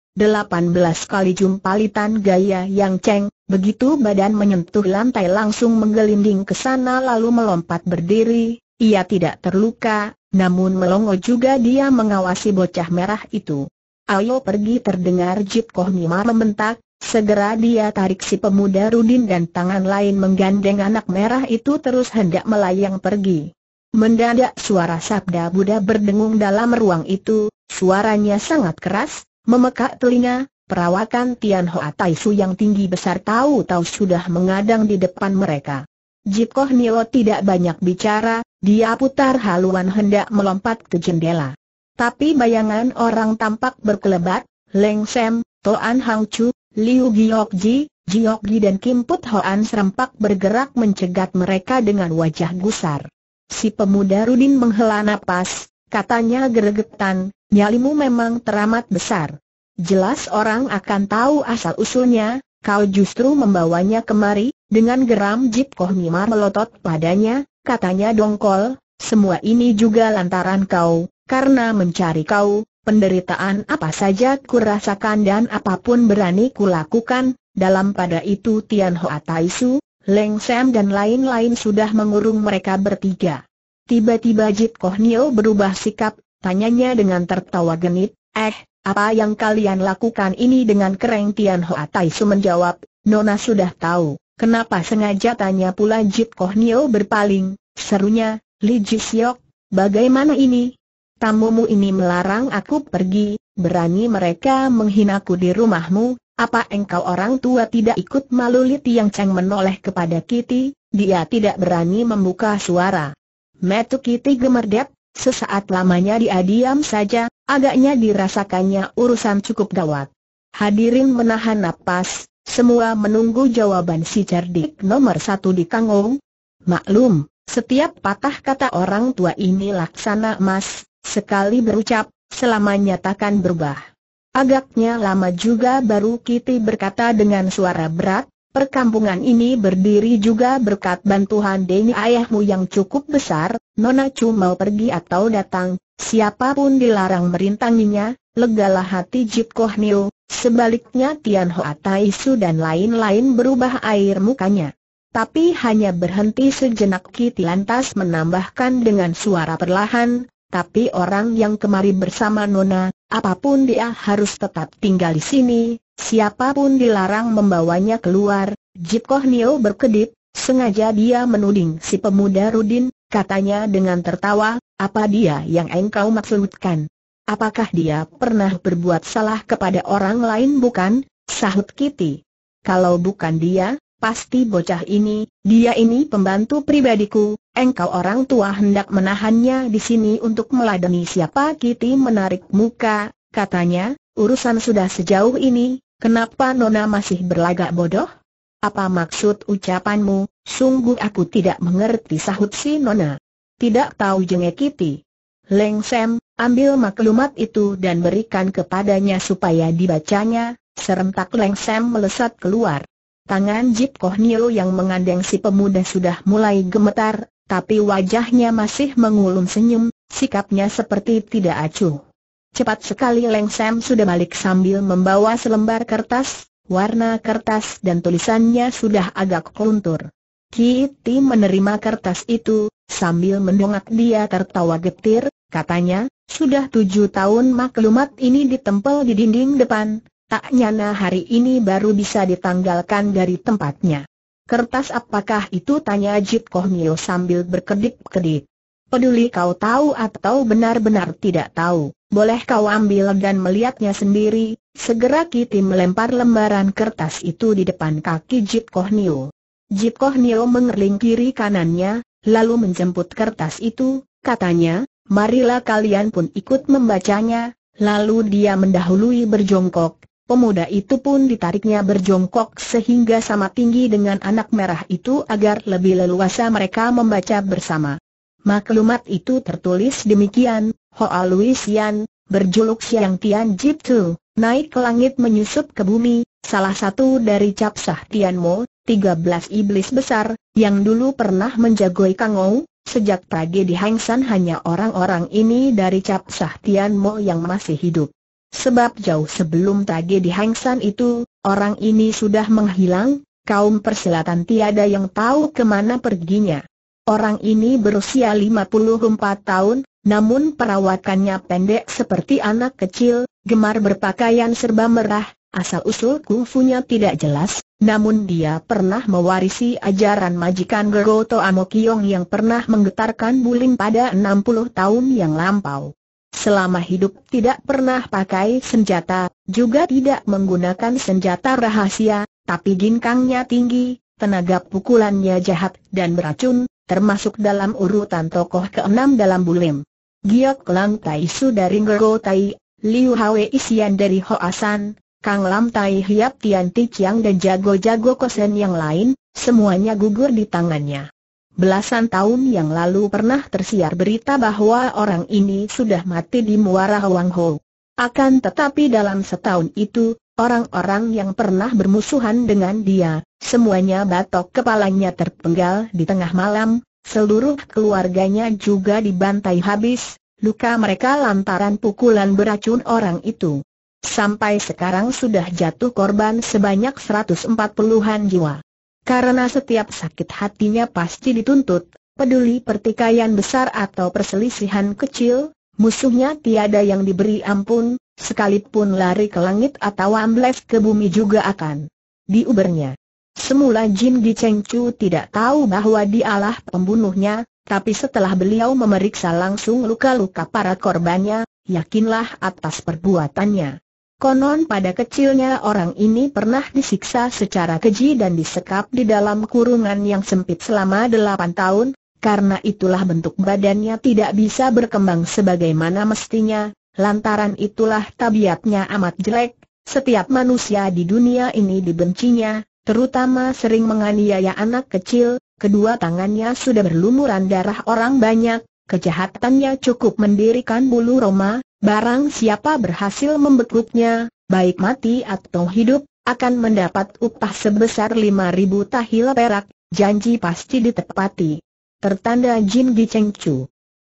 kali jumpalitan gaya yang Cheng, begitu badan menyentuh lantai langsung menggelinding ke sana lalu melompat berdiri, ia tidak terluka, namun melongo juga dia mengawasi bocah merah itu. Ayo pergi terdengar Jip Koh Kohmima membentak, segera dia tarik si pemuda Rudin dan tangan lain menggandeng anak merah itu terus hendak melayang pergi. Mendadak suara sabda Buddha berdengung dalam ruang itu, suaranya sangat keras, memekak telinga, perawakan Tian Hoa Su yang tinggi besar tahu-tahu sudah mengadang di depan mereka. Jikoh Nio tidak banyak bicara, dia putar haluan hendak melompat ke jendela. Tapi bayangan orang tampak berkelebat, Leng Sem, Toan Hang Chu, Liu Giok Ji, Giok Ji dan Kim Put Hoan serempak bergerak mencegat mereka dengan wajah gusar. Si pemuda Rudin menghela napas, katanya geregetan, nyalimu memang teramat besar. Jelas orang akan tahu asal-usulnya, kau justru membawanya kemari, dengan geram Jip Koh Nima melotot padanya, katanya dongkol, semua ini juga lantaran kau, karena mencari kau, penderitaan apa saja kurasakan dan apapun berani kulakukan, dalam pada itu Tian Hoa Taisu, Leng Sam dan lain-lain sudah mengurung mereka bertiga. Tiba-tiba Jip Koh Nio berubah sikap, tanyanya dengan tertawa genit, eh, apa yang kalian lakukan ini dengan kereng Tian Hoa Tai menjawab, Nona sudah tahu, kenapa sengaja tanya pula Jit Koh Nio berpaling, serunya, Li Siok, bagaimana ini? Tamumu ini melarang aku pergi, berani mereka menghinaku di rumahmu, apa engkau orang tua tidak ikut malu Li Tiang Cheng menoleh kepada Kitty, dia tidak berani membuka suara. Metu Kitty gemerdep. sesaat lamanya dia diam saja, Agaknya dirasakannya urusan cukup gawat. Hadirin menahan napas, semua menunggu jawaban si cerdik nomor satu di Kangong. Maklum, setiap patah kata orang tua ini laksana emas, sekali berucap, selamanya takkan berubah. Agaknya lama juga baru Kitty berkata dengan suara berat, Perkampungan ini berdiri juga berkat bantuan Deni ayahmu yang cukup besar, Nona Chu mau pergi atau datang, siapapun dilarang merintanginya, legalah hati Jip Koh Niu, sebaliknya Tian Hoa Tai Su dan lain-lain berubah air mukanya. Tapi hanya berhenti sejenak Kiti lantas menambahkan dengan suara perlahan, tapi orang yang kemari bersama Nona, apapun dia harus tetap tinggal di sini, Siapapun dilarang membawanya keluar, Jip Koh Nio berkedip, sengaja dia menuding si pemuda Rudin, katanya dengan tertawa, apa dia yang engkau maksudkan? Apakah dia pernah berbuat salah kepada orang lain bukan? Sahut Kitty. Kalau bukan dia, pasti bocah ini, dia ini pembantu pribadiku, engkau orang tua hendak menahannya di sini untuk meladeni siapa Kitty menarik muka, katanya, urusan sudah sejauh ini, Kenapa Nona masih berlagak bodoh? Apa maksud ucapanmu? Sungguh aku tidak mengerti sahut si Nona. Tidak tahu jengek Kitty. Leng Sam, ambil maklumat itu dan berikan kepadanya supaya dibacanya, serentak Leng Sam melesat keluar. Tangan Jip Koh Nio yang mengandeng si pemuda sudah mulai gemetar, tapi wajahnya masih mengulum senyum, sikapnya seperti tidak acuh. Cepat sekali Leng Sam sudah balik sambil membawa selembar kertas, warna kertas dan tulisannya sudah agak keluntur. Kiti menerima kertas itu, sambil mendongak dia tertawa getir, katanya, sudah tujuh tahun maklumat ini ditempel di dinding depan, tak nyana hari ini baru bisa ditanggalkan dari tempatnya. Kertas apakah itu tanya Jit Kohmio sambil berkedip-kedip. Peduli kau tahu atau benar-benar tidak tahu boleh kau ambil dan melihatnya sendiri, segera Kiti melempar lembaran kertas itu di depan kaki Jip Kohnio. Jip Kohnio mengerling kiri kanannya, lalu menjemput kertas itu, katanya, marilah kalian pun ikut membacanya, lalu dia mendahului berjongkok, Pemuda itu pun ditariknya berjongkok sehingga sama tinggi dengan anak merah itu agar lebih leluasa mereka membaca bersama. Maklumat itu tertulis demikian, Hoa Luisian, berjuluk Siang Tian Jip Tu, naik ke langit menyusup ke bumi, salah satu dari Capsah Tian Mo, 13 iblis besar, yang dulu pernah menjagoi Kang Ou, sejak tragedi Hang San hanya orang-orang ini dari Capsah Tian Mo yang masih hidup. Sebab jauh sebelum tragedi Hang San itu, orang ini sudah menghilang, kaum persilatan tiada yang tahu kemana perginya. Orang ini berusia 54 tahun, namun perawatannya pendek seperti anak kecil, gemar berpakaian serba merah, asal-usul kungfunya tidak jelas, namun dia pernah mewarisi ajaran majikan Gergoto Amokyong yang pernah menggetarkan bulim pada 60 tahun yang lampau. Selama hidup tidak pernah pakai senjata, juga tidak menggunakan senjata rahasia, tapi ginkangnya tinggi, tenaga pukulannya jahat dan beracun, termasuk dalam urutan tokoh keenam dalam bulim. Giok Lam Tai Su dari Ngo Tai, Liu Hwe Isian dari Hoasan, Kang Lam Tai Hiap Tian Ti Chiang dan jago-jago kosen yang lain, semuanya gugur di tangannya. Belasan tahun yang lalu pernah tersiar berita bahwa orang ini sudah mati di Muara Wang Ho. Akan tetapi dalam setahun itu, orang-orang yang pernah bermusuhan dengan dia, semuanya batok kepalanya terpenggal di tengah malam, Seluruh keluarganya juga dibantai habis, luka mereka lantaran pukulan beracun orang itu. Sampai sekarang sudah jatuh korban sebanyak 140-an jiwa. Karena setiap sakit hatinya pasti dituntut, peduli pertikaian besar atau perselisihan kecil, musuhnya tiada yang diberi ampun, sekalipun lari ke langit atau ambles ke bumi juga akan diubernya. Semula Jin Di Cheng Chu tidak tahu bahwa dialah pembunuhnya, tapi setelah beliau memeriksa langsung luka-luka para korbannya, yakinlah atas perbuatannya. Konon pada kecilnya orang ini pernah disiksa secara keji dan disekap di dalam kurungan yang sempit selama delapan tahun, karena itulah bentuk badannya tidak bisa berkembang sebagaimana mestinya, lantaran itulah tabiatnya amat jelek, setiap manusia di dunia ini dibencinya, terutama sering menganiaya anak kecil, kedua tangannya sudah berlumuran darah orang banyak, kejahatannya cukup mendirikan bulu roma, barang siapa berhasil membekuknya, baik mati atau hidup, akan mendapat upah sebesar 5.000 tahil perak, janji pasti ditepati. Tertanda Jin Di Cheng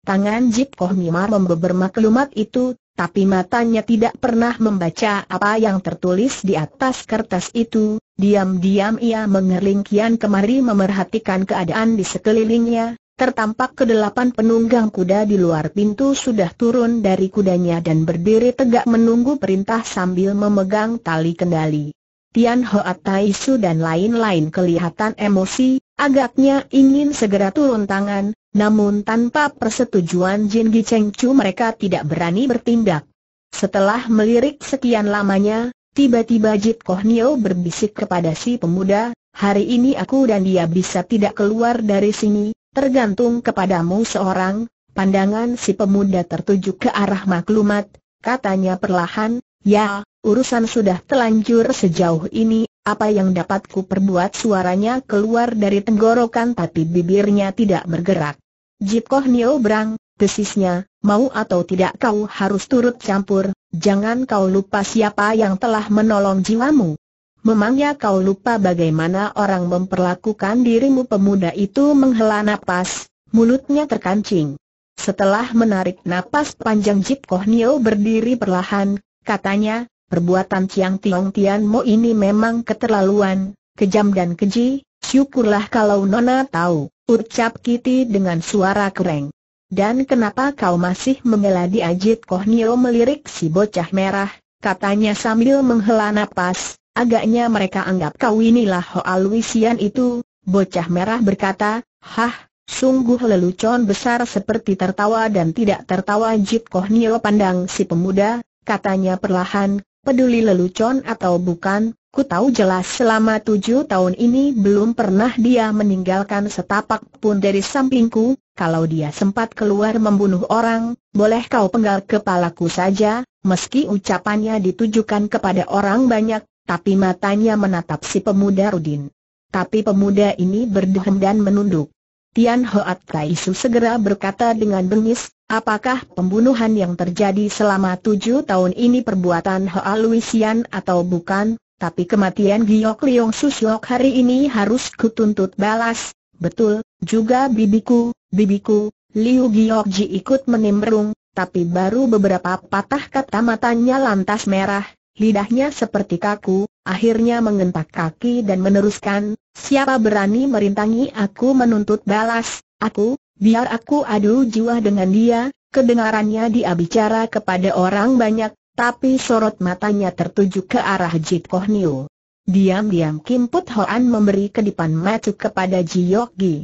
Tangan Jip Koh Mimar membeber maklumat itu, tapi matanya tidak pernah membaca apa yang tertulis di atas kertas itu, Diam-diam ia mengerling kian kemari memerhatikan keadaan di sekelilingnya, tertampak kedelapan penunggang kuda di luar pintu sudah turun dari kudanya dan berdiri tegak menunggu perintah sambil memegang tali kendali. Tian Hoa Tai Su dan lain-lain kelihatan emosi, agaknya ingin segera turun tangan, namun tanpa persetujuan Jin Gi Cheng Chu mereka tidak berani bertindak. Setelah melirik sekian lamanya, Tiba-tiba Koh Kohnio berbisik kepada si pemuda, hari ini aku dan dia bisa tidak keluar dari sini, tergantung kepadamu seorang, pandangan si pemuda tertuju ke arah maklumat, katanya perlahan, ya, urusan sudah telanjur sejauh ini, apa yang dapat ku perbuat suaranya keluar dari tenggorokan tapi bibirnya tidak bergerak. Jip Koh Nio berang, tesisnya, mau atau tidak kau harus turut campur, Jangan kau lupa siapa yang telah menolong jiwamu. Memangnya kau lupa bagaimana orang memperlakukan dirimu pemuda itu menghela napas, mulutnya terkancing. Setelah menarik napas panjang Jip Koh Nio berdiri perlahan, katanya, perbuatan Chiang Tiong Tian Mo ini memang keterlaluan, kejam dan keji, syukurlah kalau Nona tahu, ucap Kitty dengan suara kereng. Dan kenapa kau masih membela Ajit Jit Kohnio melirik si bocah merah, katanya sambil menghela napas, agaknya mereka anggap kau inilah Hoa Luisian itu, bocah merah berkata, hah, sungguh lelucon besar seperti tertawa dan tidak tertawa Ajit Kohnio pandang si pemuda, katanya perlahan, Peduli lelucon atau bukan, ku tahu jelas selama tujuh tahun ini belum pernah dia meninggalkan setapak pun dari sampingku, kalau dia sempat keluar membunuh orang, boleh kau penggal kepalaku saja, meski ucapannya ditujukan kepada orang banyak, tapi matanya menatap si pemuda Rudin. Tapi pemuda ini berdehem dan menunduk. Tian Hoat Su segera berkata dengan bengis, apakah pembunuhan yang terjadi selama tujuh tahun ini perbuatan Hoa Luisian atau bukan, tapi kematian Giok Liong Susyok hari ini harus kutuntut balas, betul, juga bibiku, bibiku, Liu Giyok Ji ikut menimbrung, tapi baru beberapa patah kata matanya lantas merah, Lidahnya seperti kaku, akhirnya mengentak kaki dan meneruskan, siapa berani merintangi aku menuntut balas, aku, biar aku adu jiwa dengan dia, kedengarannya dia bicara kepada orang banyak, tapi sorot matanya tertuju ke arah Jit Koh Niu. Diam-diam Kim Put Hoan memberi kedipan mata kepada Ji Yok Gi.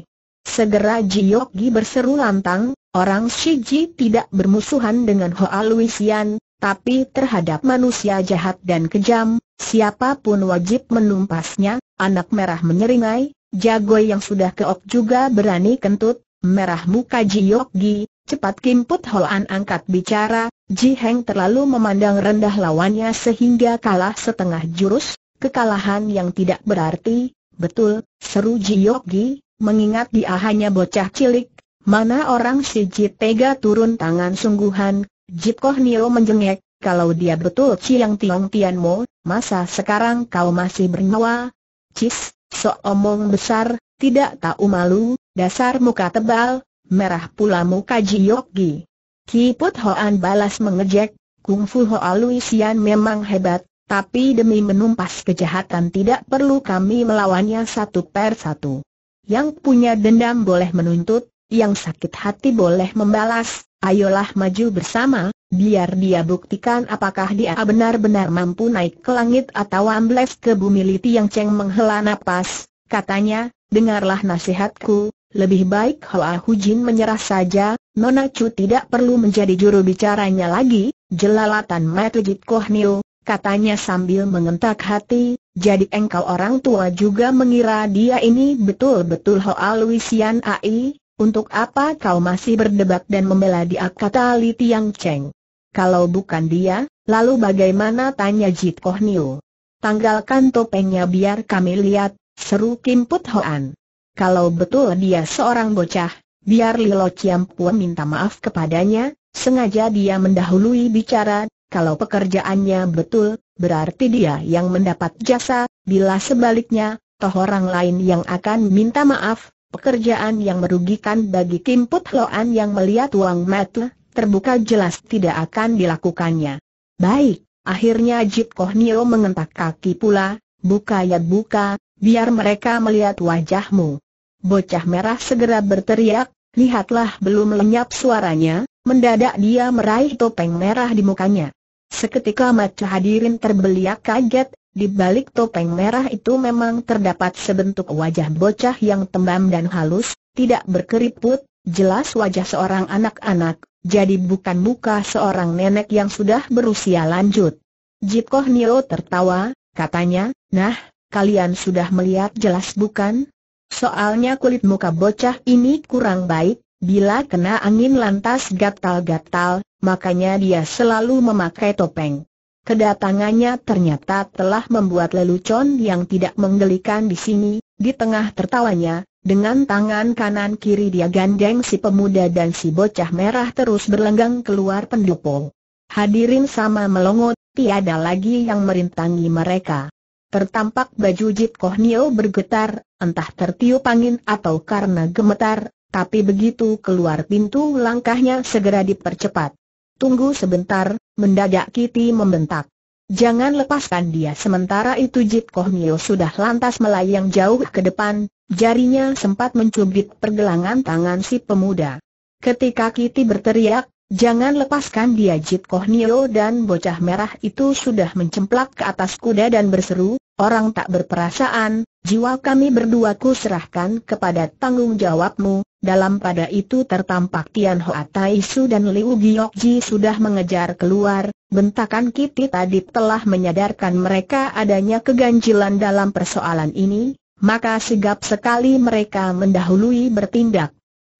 Segera Ji Yok Gi berseru lantang, orang Shiji tidak bermusuhan dengan Hoa Luisian, tapi terhadap manusia jahat dan kejam, siapapun wajib menumpasnya, anak merah menyeringai, jago yang sudah keok juga berani kentut, merah muka Jiokgi, cepat Kimput Hoan angkat bicara, Ji Heng terlalu memandang rendah lawannya sehingga kalah setengah jurus, kekalahan yang tidak berarti, betul, seru Jiokgi, mengingat dia hanya bocah cilik, mana orang si Ji tega turun tangan sungguhan, Jip Koh Nio menjengek, kalau dia betul Chiang Tiong Tian Mo, masa sekarang kau masih bernyawa? Cis, sok omong besar, tidak tahu malu, dasar muka tebal, merah pula muka Jiyogi. Ki Put Hoan balas mengejek, Kung Fu Hoa Luisian memang hebat, tapi demi menumpas kejahatan tidak perlu kami melawannya satu per satu. Yang punya dendam boleh menuntut, yang sakit hati boleh membalas, ayolah maju bersama, biar dia buktikan apakah dia benar-benar mampu naik ke langit atau ambles ke bumi Liti Yang ceng menghela nafas. katanya, dengarlah nasihatku, lebih baik Hoa Hujin menyerah saja, Nona Chu tidak perlu menjadi juru bicaranya lagi, jelalatan Matujit Kohnil, katanya sambil mengentak hati, jadi engkau orang tua juga mengira dia ini betul-betul Hoa louisian Ai, untuk apa kau masih berdebat dan membela dia kata Li Tiang Cheng? Kalau bukan dia, lalu bagaimana tanya Jit Koh Niu? Tanggalkan topengnya biar kami lihat, seru Kim Put Hoan. Kalau betul dia seorang bocah, biar Lilo Chiam Pua minta maaf kepadanya, sengaja dia mendahului bicara, kalau pekerjaannya betul, berarti dia yang mendapat jasa, bila sebaliknya, toh orang lain yang akan minta maaf, pekerjaan yang merugikan bagi Kim Put Loan yang melihat Wang Matle, terbuka jelas tidak akan dilakukannya. Baik, akhirnya Jip Koh Nio mengentak kaki pula, buka ya buka, biar mereka melihat wajahmu. Bocah merah segera berteriak, lihatlah belum lenyap suaranya, mendadak dia meraih topeng merah di mukanya. Seketika mata hadirin terbeliak kaget, di balik topeng merah itu memang terdapat sebentuk wajah bocah yang tembam dan halus, tidak berkeriput, jelas wajah seorang anak-anak, jadi bukan muka seorang nenek yang sudah berusia lanjut. Jipkoh Nio tertawa, katanya, nah, kalian sudah melihat jelas bukan? Soalnya kulit muka bocah ini kurang baik, bila kena angin lantas gatal-gatal, makanya dia selalu memakai topeng. Kedatangannya ternyata telah membuat lelucon yang tidak menggelikan di sini, di tengah tertawanya, dengan tangan kanan kiri dia gandeng si pemuda dan si bocah merah terus berlenggang keluar pendopo. Hadirin sama melongot, tiada lagi yang merintangi mereka. Tertampak baju Jit Kohnio bergetar, entah tertiup angin atau karena gemetar, tapi begitu keluar pintu langkahnya segera dipercepat. Tunggu sebentar, Mendadak Kiti membentak. Jangan lepaskan dia sementara itu Jit Koh sudah lantas melayang jauh ke depan, jarinya sempat mencubit pergelangan tangan si pemuda. Ketika Kiti berteriak, jangan lepaskan dia Jit Koh dan bocah merah itu sudah mencemplak ke atas kuda dan berseru, orang tak berperasaan, jiwa kami berdua ku serahkan kepada tanggung jawabmu, dalam pada itu tertampak Tian Hoa Tai Su dan Liu Ji sudah mengejar keluar, bentakan Kiti tadi telah menyadarkan mereka adanya keganjilan dalam persoalan ini, maka sigap sekali mereka mendahului bertindak.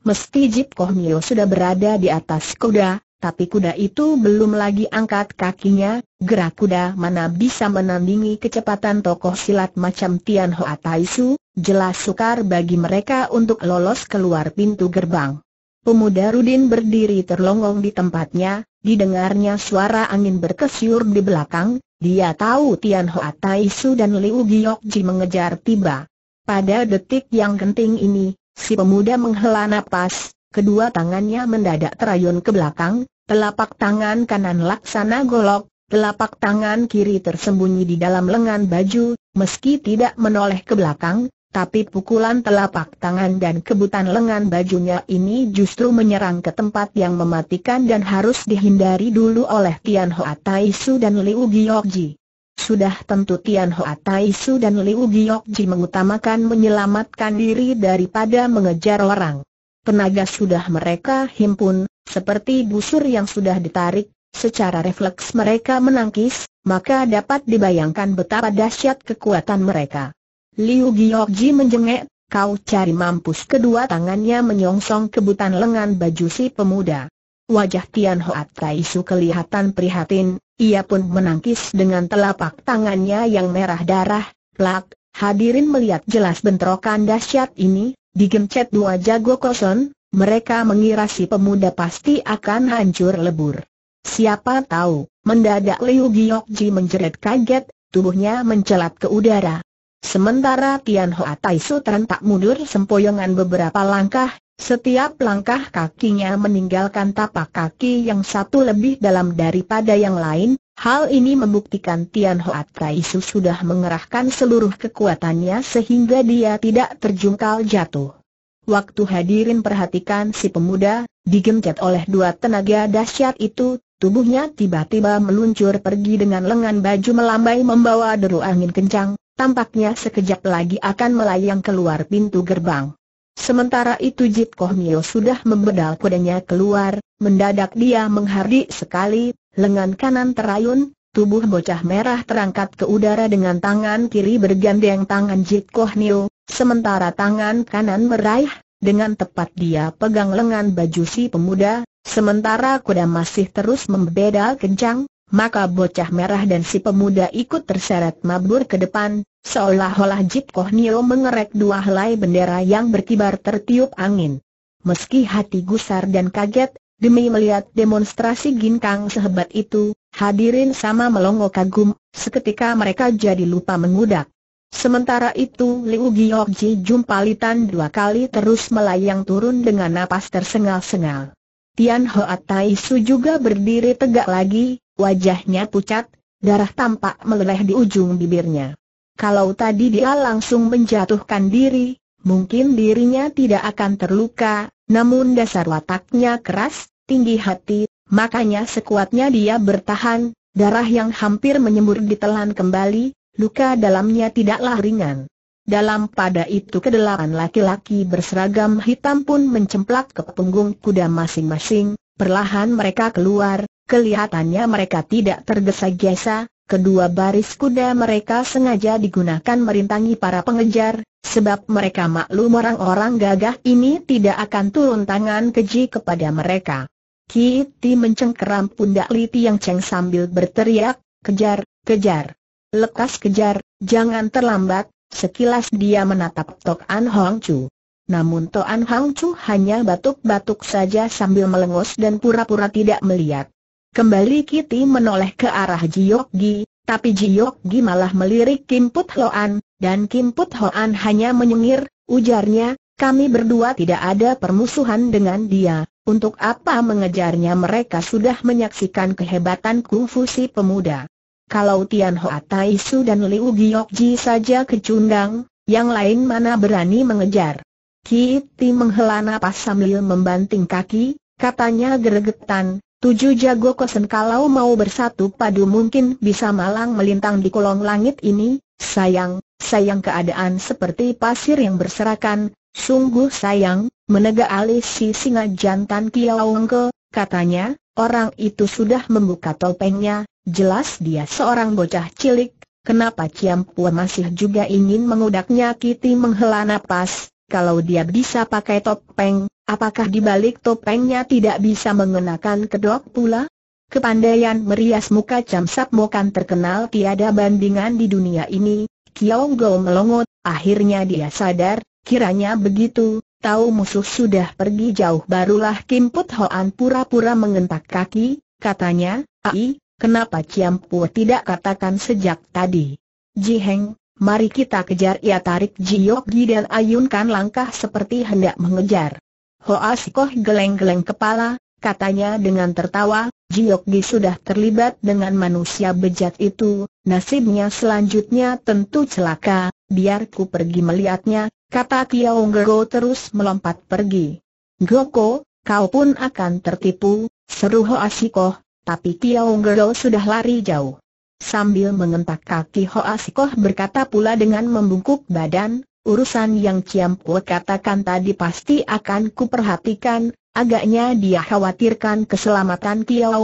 Mesti Jip Koh Nio sudah berada di atas kuda, tapi kuda itu belum lagi angkat kakinya, gerak kuda mana bisa menandingi kecepatan tokoh silat macam Tian Hoa Su? jelas sukar bagi mereka untuk lolos keluar pintu gerbang. Pemuda Rudin berdiri terlonggong di tempatnya, didengarnya suara angin berkesiur di belakang, dia tahu Tian Hoa Su dan Liu Ji mengejar tiba. Pada detik yang genting ini, si pemuda menghela napas, kedua tangannya mendadak terayun ke belakang, telapak tangan kanan laksana golok, telapak tangan kiri tersembunyi di dalam lengan baju, meski tidak menoleh ke belakang, tapi pukulan telapak tangan dan kebutan lengan bajunya ini justru menyerang ke tempat yang mematikan dan harus dihindari dulu oleh Tian Hoa Taisu dan Liu Giokji. Sudah tentu Tian Hoa Taisu dan Liu Giokji mengutamakan menyelamatkan diri daripada mengejar orang tenaga sudah mereka himpun, seperti busur yang sudah ditarik, secara refleks mereka menangkis, maka dapat dibayangkan betapa dahsyat kekuatan mereka. Liu Giokji menjengek, kau cari mampus kedua tangannya menyongsong kebutan lengan baju si pemuda. Wajah Tian Hoat Su kelihatan prihatin, ia pun menangkis dengan telapak tangannya yang merah darah, plak, hadirin melihat jelas bentrokan dahsyat ini, Digencet dua jago kosong, mereka mengira si pemuda pasti akan hancur lebur. Siapa tahu, mendadak Liu Giokji menjerit kaget, tubuhnya mencelat ke udara. Sementara Tian Hoa Su terentak mundur sempoyongan beberapa langkah, setiap langkah kakinya meninggalkan tapak kaki yang satu lebih dalam daripada yang lain, hal ini membuktikan Tian Hoa Su sudah mengerahkan seluruh kekuatannya sehingga dia tidak terjungkal jatuh. Waktu hadirin perhatikan si pemuda, digencet oleh dua tenaga dahsyat itu, tubuhnya tiba-tiba meluncur pergi dengan lengan baju melambai membawa deru angin kencang, tampaknya sekejap lagi akan melayang keluar pintu gerbang. Sementara itu Jit Koh Mio sudah membedal kudanya keluar, mendadak dia menghardik sekali, lengan kanan terayun, tubuh bocah merah terangkat ke udara dengan tangan kiri bergandeng tangan Jit Koh Mio, sementara tangan kanan meraih, dengan tepat dia pegang lengan baju si pemuda, sementara kuda masih terus membedal kencang, maka bocah merah dan si pemuda ikut terseret mabur ke depan, seolah-olah Jip Koh Nio mengerek dua helai bendera yang berkibar tertiup angin. Meski hati gusar dan kaget, demi melihat demonstrasi ginkang sehebat itu, hadirin sama melongo kagum, seketika mereka jadi lupa mengudak. Sementara itu Liu Giokji jumpalitan dua kali terus melayang turun dengan napas tersengal-sengal. Tian Hoa Tai Su juga berdiri tegak lagi, Wajahnya pucat, darah tampak meleleh di ujung bibirnya. Kalau tadi dia langsung menjatuhkan diri, mungkin dirinya tidak akan terluka, namun dasar wataknya keras, tinggi hati, makanya sekuatnya dia bertahan, darah yang hampir menyembur ditelan kembali, luka dalamnya tidaklah ringan. Dalam pada itu kedelapan laki-laki berseragam hitam pun mencemplak ke punggung kuda masing-masing, perlahan mereka keluar, Kelihatannya mereka tidak tergesa-gesa, kedua baris kuda mereka sengaja digunakan merintangi para pengejar, sebab mereka maklum orang-orang gagah ini tidak akan turun tangan keji kepada mereka. Kiti mencengkeram pundak Liti yang ceng sambil berteriak, kejar, kejar. Lekas kejar, jangan terlambat, sekilas dia menatap Tok An Hong Chu. Namun Tok An Hong Chu hanya batuk-batuk saja sambil melengos dan pura-pura tidak melihat. Kembali Kitty menoleh ke arah Jiokgi, tapi Jiokgi malah melirik Kim Put Hoan, dan Kim Put Hoan hanya menyengir, ujarnya, kami berdua tidak ada permusuhan dengan dia, untuk apa mengejarnya mereka sudah menyaksikan kehebatan kungfu si pemuda. Kalau Tian Hoa Tai Su dan Liu Jiokgi saja kecundang, yang lain mana berani mengejar. Kitty menghela napas sambil membanting kaki, katanya geregetan, Tujuh jago kosen kalau mau bersatu padu mungkin bisa malang melintang di kolong langit ini, sayang, sayang keadaan seperti pasir yang berserakan, sungguh sayang, menegak alis si singa jantan Kiaongke, katanya, orang itu sudah membuka topengnya, jelas dia seorang bocah cilik, kenapa Ciampua masih juga ingin mengudaknya Kitty menghela napas, kalau dia bisa pakai topeng, Apakah di balik topengnya tidak bisa mengenakan kedok pula? Kepandaian merias muka Camsap Sap Mokan terkenal tiada bandingan di dunia ini. Kiao Go melongot, akhirnya dia sadar, kiranya begitu, tahu musuh sudah pergi jauh barulah Kim Put Hoan pura-pura mengentak kaki, katanya, Ai, kenapa Ciam Pu tidak katakan sejak tadi? Ji Heng, mari kita kejar ia tarik Ji Yogi dan ayunkan langkah seperti hendak mengejar. Hoas Koh geleng-geleng kepala, katanya dengan tertawa, Jiok Gi sudah terlibat dengan manusia bejat itu, nasibnya selanjutnya tentu celaka, biar ku pergi melihatnya, kata Kiao Gero terus melompat pergi. Goko, kau pun akan tertipu, seru Hoas Koh, tapi Kiao Gero sudah lari jauh. Sambil mengentak kaki Hoas Koh berkata pula dengan membungkuk badan, Urusan yang Ciam katakan tadi pasti akan kuperhatikan, agaknya dia khawatirkan keselamatan Tiao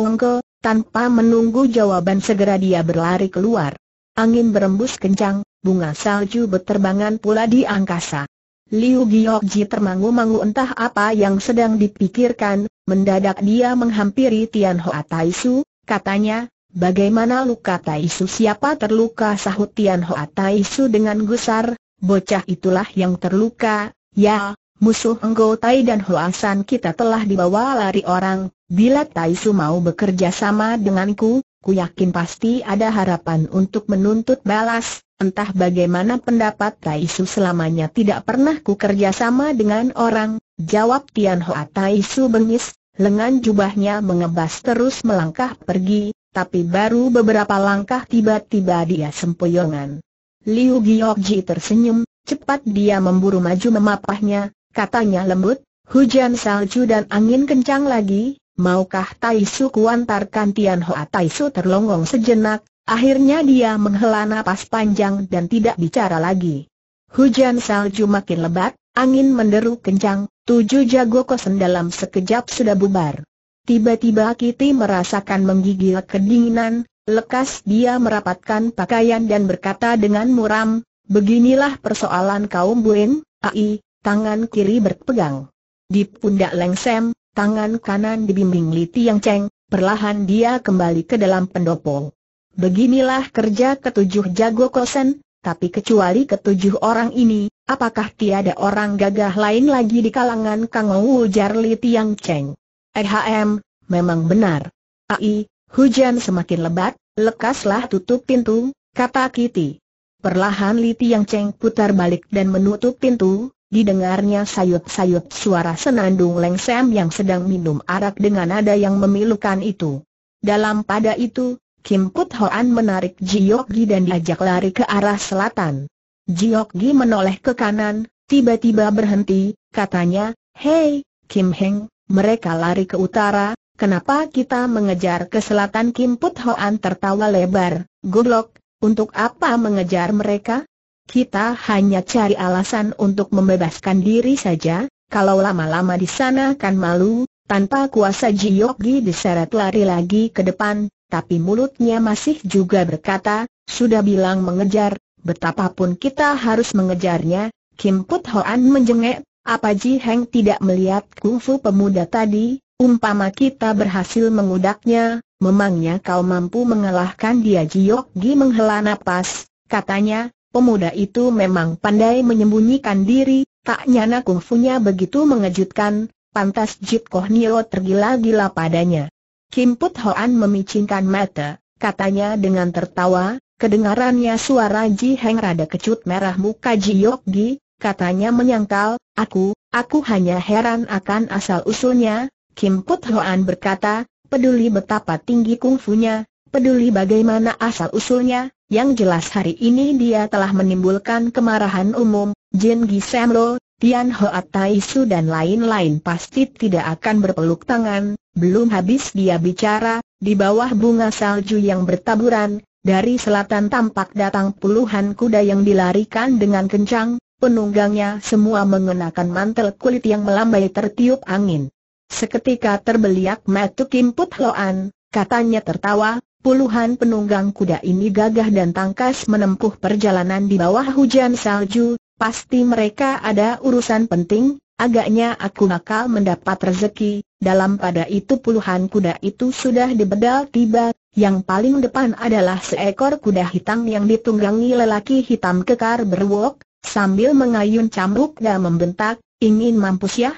tanpa menunggu jawaban segera dia berlari keluar. Angin berembus kencang, bunga salju berterbangan pula di angkasa. Liu Giokji termangu-mangu entah apa yang sedang dipikirkan, mendadak dia menghampiri Tian Hoa Taisu, katanya, bagaimana luka Taisu siapa terluka sahut Tian Hoa Taisu dengan gusar, bocah itulah yang terluka, ya, musuh Enggo Tai dan Hoasan kita telah dibawa lari orang, bila Tai Su mau bekerja sama denganku, ku yakin pasti ada harapan untuk menuntut balas, entah bagaimana pendapat Tai Su selamanya tidak pernah ku kerja sama dengan orang, jawab Tian Hoa Tai Su bengis, lengan jubahnya mengebas terus melangkah pergi, tapi baru beberapa langkah tiba-tiba dia sempoyongan. Liu Giokji tersenyum, cepat dia memburu maju memapahnya, katanya lembut, hujan salju dan angin kencang lagi, maukah Tai Su kuantarkan Tian Hoa Tai Su terlongong sejenak, akhirnya dia menghela napas panjang dan tidak bicara lagi. Hujan salju makin lebat, angin menderu kencang, tujuh jago kosen dalam sekejap sudah bubar. Tiba-tiba Kitty merasakan menggigil kedinginan, Lekas dia merapatkan pakaian dan berkata dengan muram, beginilah persoalan kaum Buen, ai, tangan kiri berpegang. Di pundak lengsem, tangan kanan dibimbing Liti Yang ceng, perlahan dia kembali ke dalam pendopo. Beginilah kerja ketujuh jago kosen, tapi kecuali ketujuh orang ini, apakah tiada orang gagah lain lagi di kalangan Kang Jarli Tiang Cheng? Ehm, memang benar. Ai, Hujan semakin lebat, lekaslah tutup pintu, kata Kitty. Perlahan Li Tiang Cheng putar balik dan menutup pintu, didengarnya sayut-sayut suara senandung lengsem yang sedang minum arak dengan nada yang memilukan itu. Dalam pada itu, Kim Put Hoan menarik Jiok Gi dan diajak lari ke arah selatan. Jiok Gi menoleh ke kanan, tiba-tiba berhenti, katanya, Hei, Kim Heng, mereka lari ke utara, Kenapa kita mengejar ke selatan Kim Put Hoan tertawa lebar, goblok, untuk apa mengejar mereka? Kita hanya cari alasan untuk membebaskan diri saja, kalau lama-lama di sana kan malu, tanpa kuasa Jiyogi diseret lari lagi ke depan, tapi mulutnya masih juga berkata, sudah bilang mengejar, betapapun kita harus mengejarnya, Kim Put Hoan menjengek, apa Ji Heng tidak melihat kungfu pemuda tadi, Umpama kita berhasil mengudaknya, memangnya kau mampu mengalahkan dia Jiok Gi menghela nafas, katanya, pemuda itu memang pandai menyembunyikan diri, tak nyana kungfunya begitu mengejutkan, pantas Jit Koh Nio tergila-gila padanya. Kim Put Hoan memicingkan mata, katanya dengan tertawa, kedengarannya suara Ji Heng rada kecut merah muka Jiok Gi, katanya menyangkal, aku, aku hanya heran akan asal-usulnya, Kim Put Hoan berkata, peduli betapa tinggi kungfunya, peduli bagaimana asal-usulnya, yang jelas hari ini dia telah menimbulkan kemarahan umum, Jin Gisem Lo, Tian Hoa Tai Su dan lain-lain pasti tidak akan berpeluk tangan, belum habis dia bicara, di bawah bunga salju yang bertaburan, dari selatan tampak datang puluhan kuda yang dilarikan dengan kencang, penunggangnya semua mengenakan mantel kulit yang melambai tertiup angin. Seketika terbeliak metu Kim Loan, katanya tertawa, puluhan penunggang kuda ini gagah dan tangkas menempuh perjalanan di bawah hujan salju, pasti mereka ada urusan penting, agaknya aku nakal mendapat rezeki, dalam pada itu puluhan kuda itu sudah dibedal tiba, yang paling depan adalah seekor kuda hitam yang ditunggangi lelaki hitam kekar berwok, sambil mengayun cambuk dan membentak, ingin mampus ya?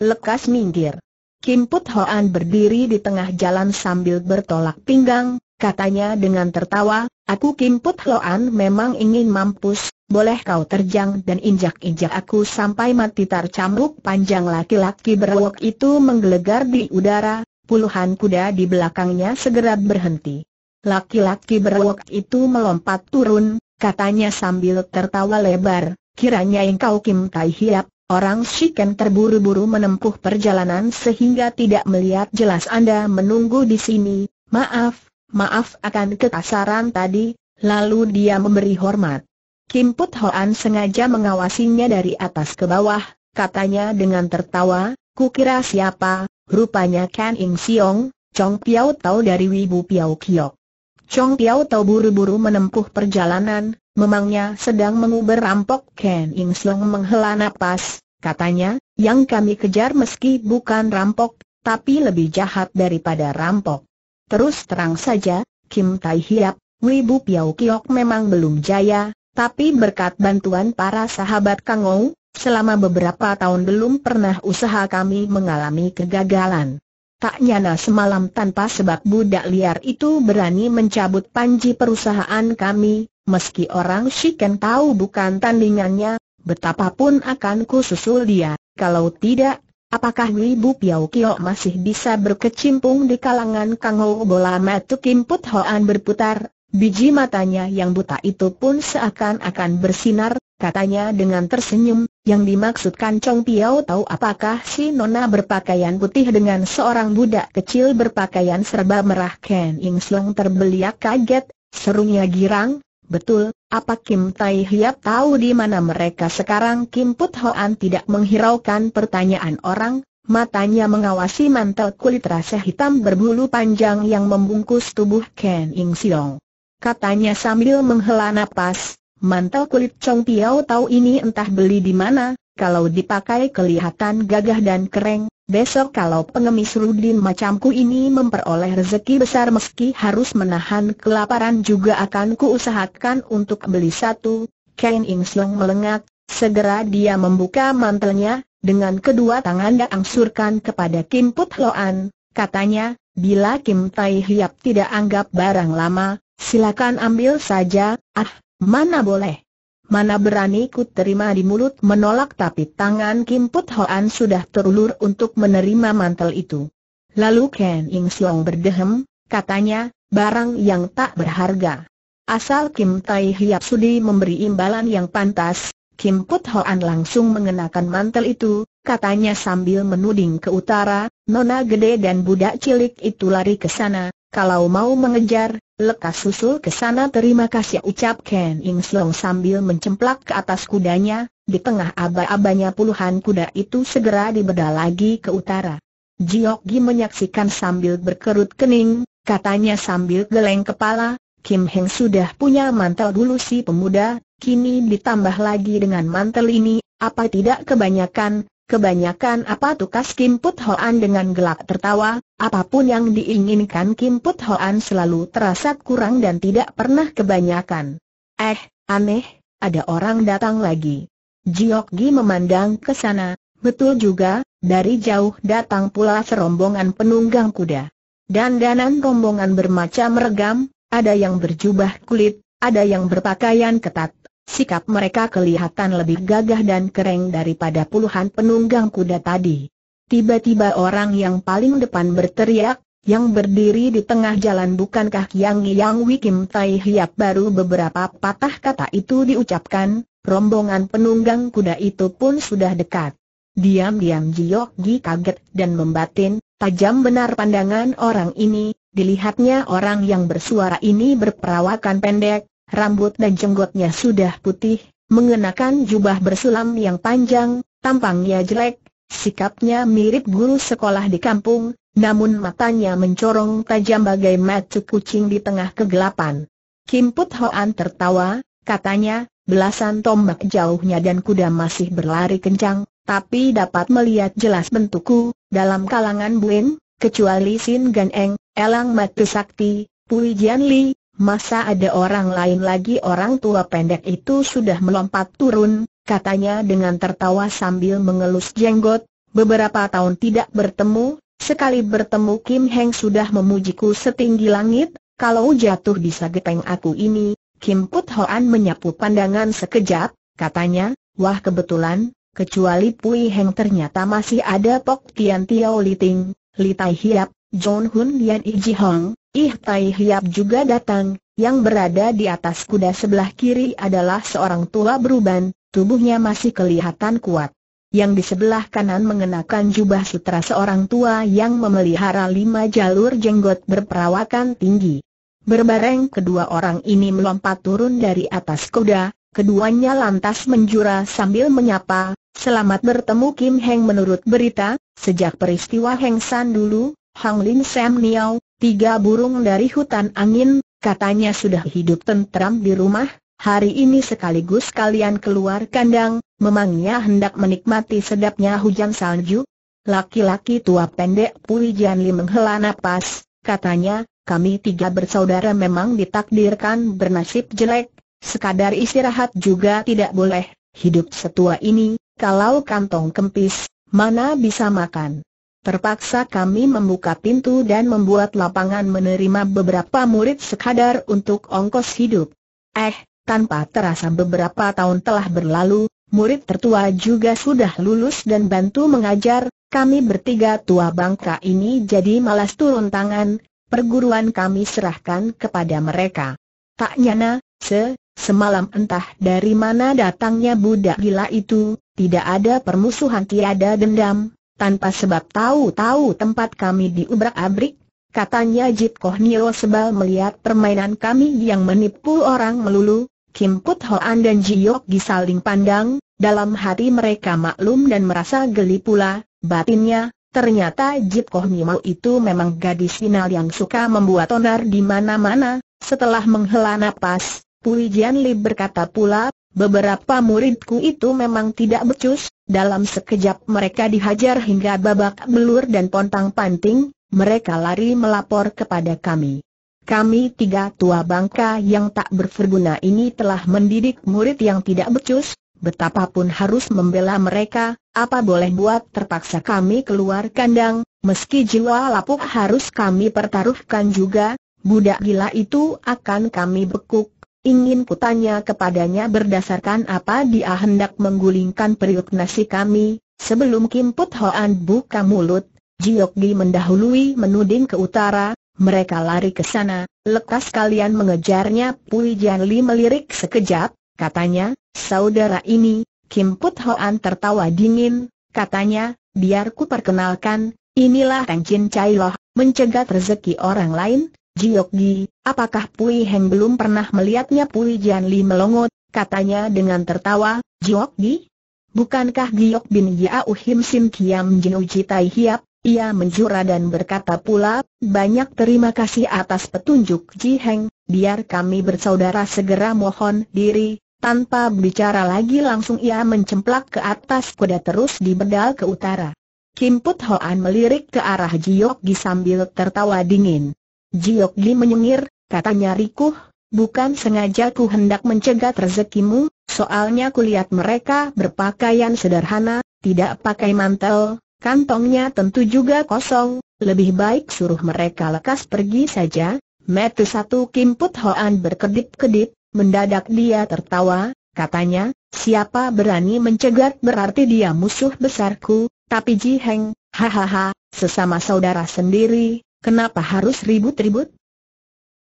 Lekas minggir. Kim Put Hoan berdiri di tengah jalan sambil bertolak pinggang, katanya dengan tertawa, aku Kim Put Hoan memang ingin mampus, boleh kau terjang dan injak-injak aku sampai mati tercamuk panjang laki-laki berwok itu menggelegar di udara, puluhan kuda di belakangnya segera berhenti. Laki-laki berwok itu melompat turun, katanya sambil tertawa lebar, kiranya engkau Kim Tai Hiap, Orang Shiken terburu-buru menempuh perjalanan sehingga tidak melihat jelas Anda menunggu di sini, maaf, maaf akan kekasaran tadi, lalu dia memberi hormat. Kim Put Hoan sengaja mengawasinya dari atas ke bawah, katanya dengan tertawa, kukira siapa, rupanya Ken Ing Siong, Chong Piao Tau dari Wibu Piao Kiok. Chong Piao Tau buru-buru menempuh perjalanan, memangnya sedang menguber rampok Ken Ing menghela nafas. katanya, yang kami kejar meski bukan rampok, tapi lebih jahat daripada rampok. Terus terang saja, Kim Tai Hiap, Wibu Piao Kiok memang belum jaya, tapi berkat bantuan para sahabat Kang Ou, selama beberapa tahun belum pernah usaha kami mengalami kegagalan. Tak nyana semalam tanpa sebab budak liar itu berani mencabut panji perusahaan kami, meski orang Shiken tahu bukan tandingannya, betapapun akan kususul dia, kalau tidak, apakah Wibu Piao Kio masih bisa berkecimpung di kalangan Kang Ho Bola Matu Kim Put Hoan berputar, biji matanya yang buta itu pun seakan-akan bersinar, katanya dengan tersenyum, yang dimaksudkan Chong Piao tahu apakah si nona berpakaian putih dengan seorang budak kecil berpakaian serba merah Ken Ing Slong terbeliak kaget, serunya girang, betul, apa Kim Tai Hiap tahu di mana mereka sekarang Kim Put Hoan tidak menghiraukan pertanyaan orang, Matanya mengawasi mantel kulit rasa hitam berbulu panjang yang membungkus tubuh Ken Ing Siong. Katanya sambil menghela napas, Mantel kulit Chong Piao tahu ini entah beli di mana, kalau dipakai kelihatan gagah dan keren, besok kalau pengemis Rudin macamku ini memperoleh rezeki besar meski harus menahan kelaparan juga akan kuusahakan untuk beli satu. Kain Ing Siong melengak, segera dia membuka mantelnya, dengan kedua tangan dia angsurkan kepada Kim Put Loan, katanya, bila Kim Tai Hiap tidak anggap barang lama, silakan ambil saja, ah, Mana boleh? Mana berani ku terima di mulut menolak tapi tangan Kim Put Hoan sudah terulur untuk menerima mantel itu. Lalu Ken Ing Siong berdehem, katanya, barang yang tak berharga. Asal Kim Tai Hiap Sudi memberi imbalan yang pantas, Kim Put Hoan langsung mengenakan mantel itu, katanya sambil menuding ke utara, nona gede dan budak cilik itu lari ke sana, kalau mau mengejar, lekas susul ke sana terima kasih ucap Ken Ing Slong sambil mencemplak ke atas kudanya, di tengah aba-abanya puluhan kuda itu segera dibeda lagi ke utara. Jiok Gi menyaksikan sambil berkerut kening, katanya sambil geleng kepala, Kim Heng sudah punya mantel dulu si pemuda, kini ditambah lagi dengan mantel ini, apa tidak kebanyakan, Kebanyakan apa tukas Kim Put Hoan dengan gelak tertawa, apapun yang diinginkan Kim Put Hoan selalu terasa kurang dan tidak pernah kebanyakan. Eh, aneh, ada orang datang lagi. Jiok Gi memandang ke sana, betul juga, dari jauh datang pula serombongan penunggang kuda. Dandanan rombongan bermacam regam, ada yang berjubah kulit, ada yang berpakaian ketat, sikap mereka kelihatan lebih gagah dan kering daripada puluhan penunggang kuda tadi. Tiba-tiba orang yang paling depan berteriak, yang berdiri di tengah jalan bukankah Yang Yang Wikim Tai Hiap baru beberapa patah kata itu diucapkan, rombongan penunggang kuda itu pun sudah dekat. Diam-diam Jiok Gi kaget dan membatin, tajam benar pandangan orang ini, dilihatnya orang yang bersuara ini berperawakan pendek, rambut dan jenggotnya sudah putih, mengenakan jubah bersulam yang panjang, tampangnya jelek, sikapnya mirip guru sekolah di kampung, namun matanya mencorong tajam bagai mata kucing di tengah kegelapan. Kim Put Hoan tertawa, katanya, belasan tombak jauhnya dan kuda masih berlari kencang, tapi dapat melihat jelas bentukku, dalam kalangan Buin, kecuali Sin Gan Eng, Elang Matu Sakti, Pui Jian Li, Masa ada orang lain lagi orang tua pendek itu sudah melompat turun, katanya dengan tertawa sambil mengelus jenggot, beberapa tahun tidak bertemu, sekali bertemu Kim Heng sudah memujiku setinggi langit, kalau jatuh bisa geteng aku ini, Kim Put Hoan menyapu pandangan sekejap, katanya, wah kebetulan, kecuali Pui Heng ternyata masih ada Pok Tian Tiao Li Tai Hiap, John Hun Lian Ji Hong, Ih Tai Hiap juga datang, yang berada di atas kuda sebelah kiri adalah seorang tua beruban, tubuhnya masih kelihatan kuat. Yang di sebelah kanan mengenakan jubah sutra seorang tua yang memelihara lima jalur jenggot berperawakan tinggi. Berbareng kedua orang ini melompat turun dari atas kuda, keduanya lantas menjura sambil menyapa, Selamat bertemu Kim Heng menurut berita, sejak peristiwa Heng San dulu, Hang Lin Sam Niao, tiga burung dari hutan angin, katanya sudah hidup tentram di rumah, hari ini sekaligus kalian keluar kandang, memangnya hendak menikmati sedapnya hujan salju? Laki-laki tua pendek Pui Jian Li menghela nafas, katanya, kami tiga bersaudara memang ditakdirkan bernasib jelek, sekadar istirahat juga tidak boleh, hidup setua ini, kalau kantong kempis, mana bisa makan. Terpaksa kami membuka pintu dan membuat lapangan menerima beberapa murid sekadar untuk ongkos hidup. Eh, tanpa terasa beberapa tahun telah berlalu, murid tertua juga sudah lulus dan bantu mengajar, kami bertiga tua bangka ini jadi malas turun tangan, perguruan kami serahkan kepada mereka. Tak nyana, se, semalam entah dari mana datangnya budak gila itu, tidak ada permusuhan tiada dendam, tanpa sebab tahu-tahu tempat kami diubrak-abrik, katanya Jit Koh Nio sebal melihat permainan kami yang menipu orang melulu, Kim Put Hoan dan Ji Yok disaling pandang, dalam hati mereka maklum dan merasa geli pula, batinnya, ternyata Jit Koh Nio itu memang gadis final yang suka membuat onar di mana-mana, setelah menghela napas, Pui Jian Li berkata pula, Beberapa muridku itu memang tidak becus, dalam sekejap mereka dihajar hingga babak belur dan pontang panting, mereka lari melapor kepada kami. Kami tiga tua bangka yang tak berferguna ini telah mendidik murid yang tidak becus, betapapun harus membela mereka, apa boleh buat terpaksa kami keluar kandang, meski jiwa lapuk harus kami pertaruhkan juga, budak gila itu akan kami bekuk, Ingin kutanya kepadanya berdasarkan apa dia hendak menggulingkan periuk nasi kami, sebelum Kim Put Hoan buka mulut, Jiok Gi mendahului menuding ke utara, mereka lari ke sana, lekas kalian mengejarnya Pui Jian Li melirik sekejap, katanya, saudara ini, Kim Put Hoan tertawa dingin, katanya, biar ku perkenalkan, inilah Kang Chin Chai Loh, mencegat rezeki orang lain, Jiokgi, apakah Pui Heng belum pernah melihatnya Pui Jianli melongot, katanya dengan tertawa, Jiokgi, Bukankah Giok bin Yao Uhim Sim Kiam Jin Uji Hiap? Ia menjura dan berkata pula, banyak terima kasih atas petunjuk Ji Heng, biar kami bersaudara segera mohon diri, tanpa bicara lagi langsung ia mencemplak ke atas kuda terus dibedal ke utara. Kim Put Hoan melirik ke arah Jiok Gi sambil tertawa dingin. Jiok Li menyengir, katanya Rikuh, bukan sengaja ku hendak mencegat rezekimu, soalnya kulihat mereka berpakaian sederhana, tidak pakai mantel, kantongnya tentu juga kosong, lebih baik suruh mereka lekas pergi saja. Metu satu Kim Put Hoan berkedip-kedip, mendadak dia tertawa, katanya, siapa berani mencegat berarti dia musuh besarku, tapi Ji Heng, hahaha, sesama saudara sendiri, Kenapa harus ribut-ribut?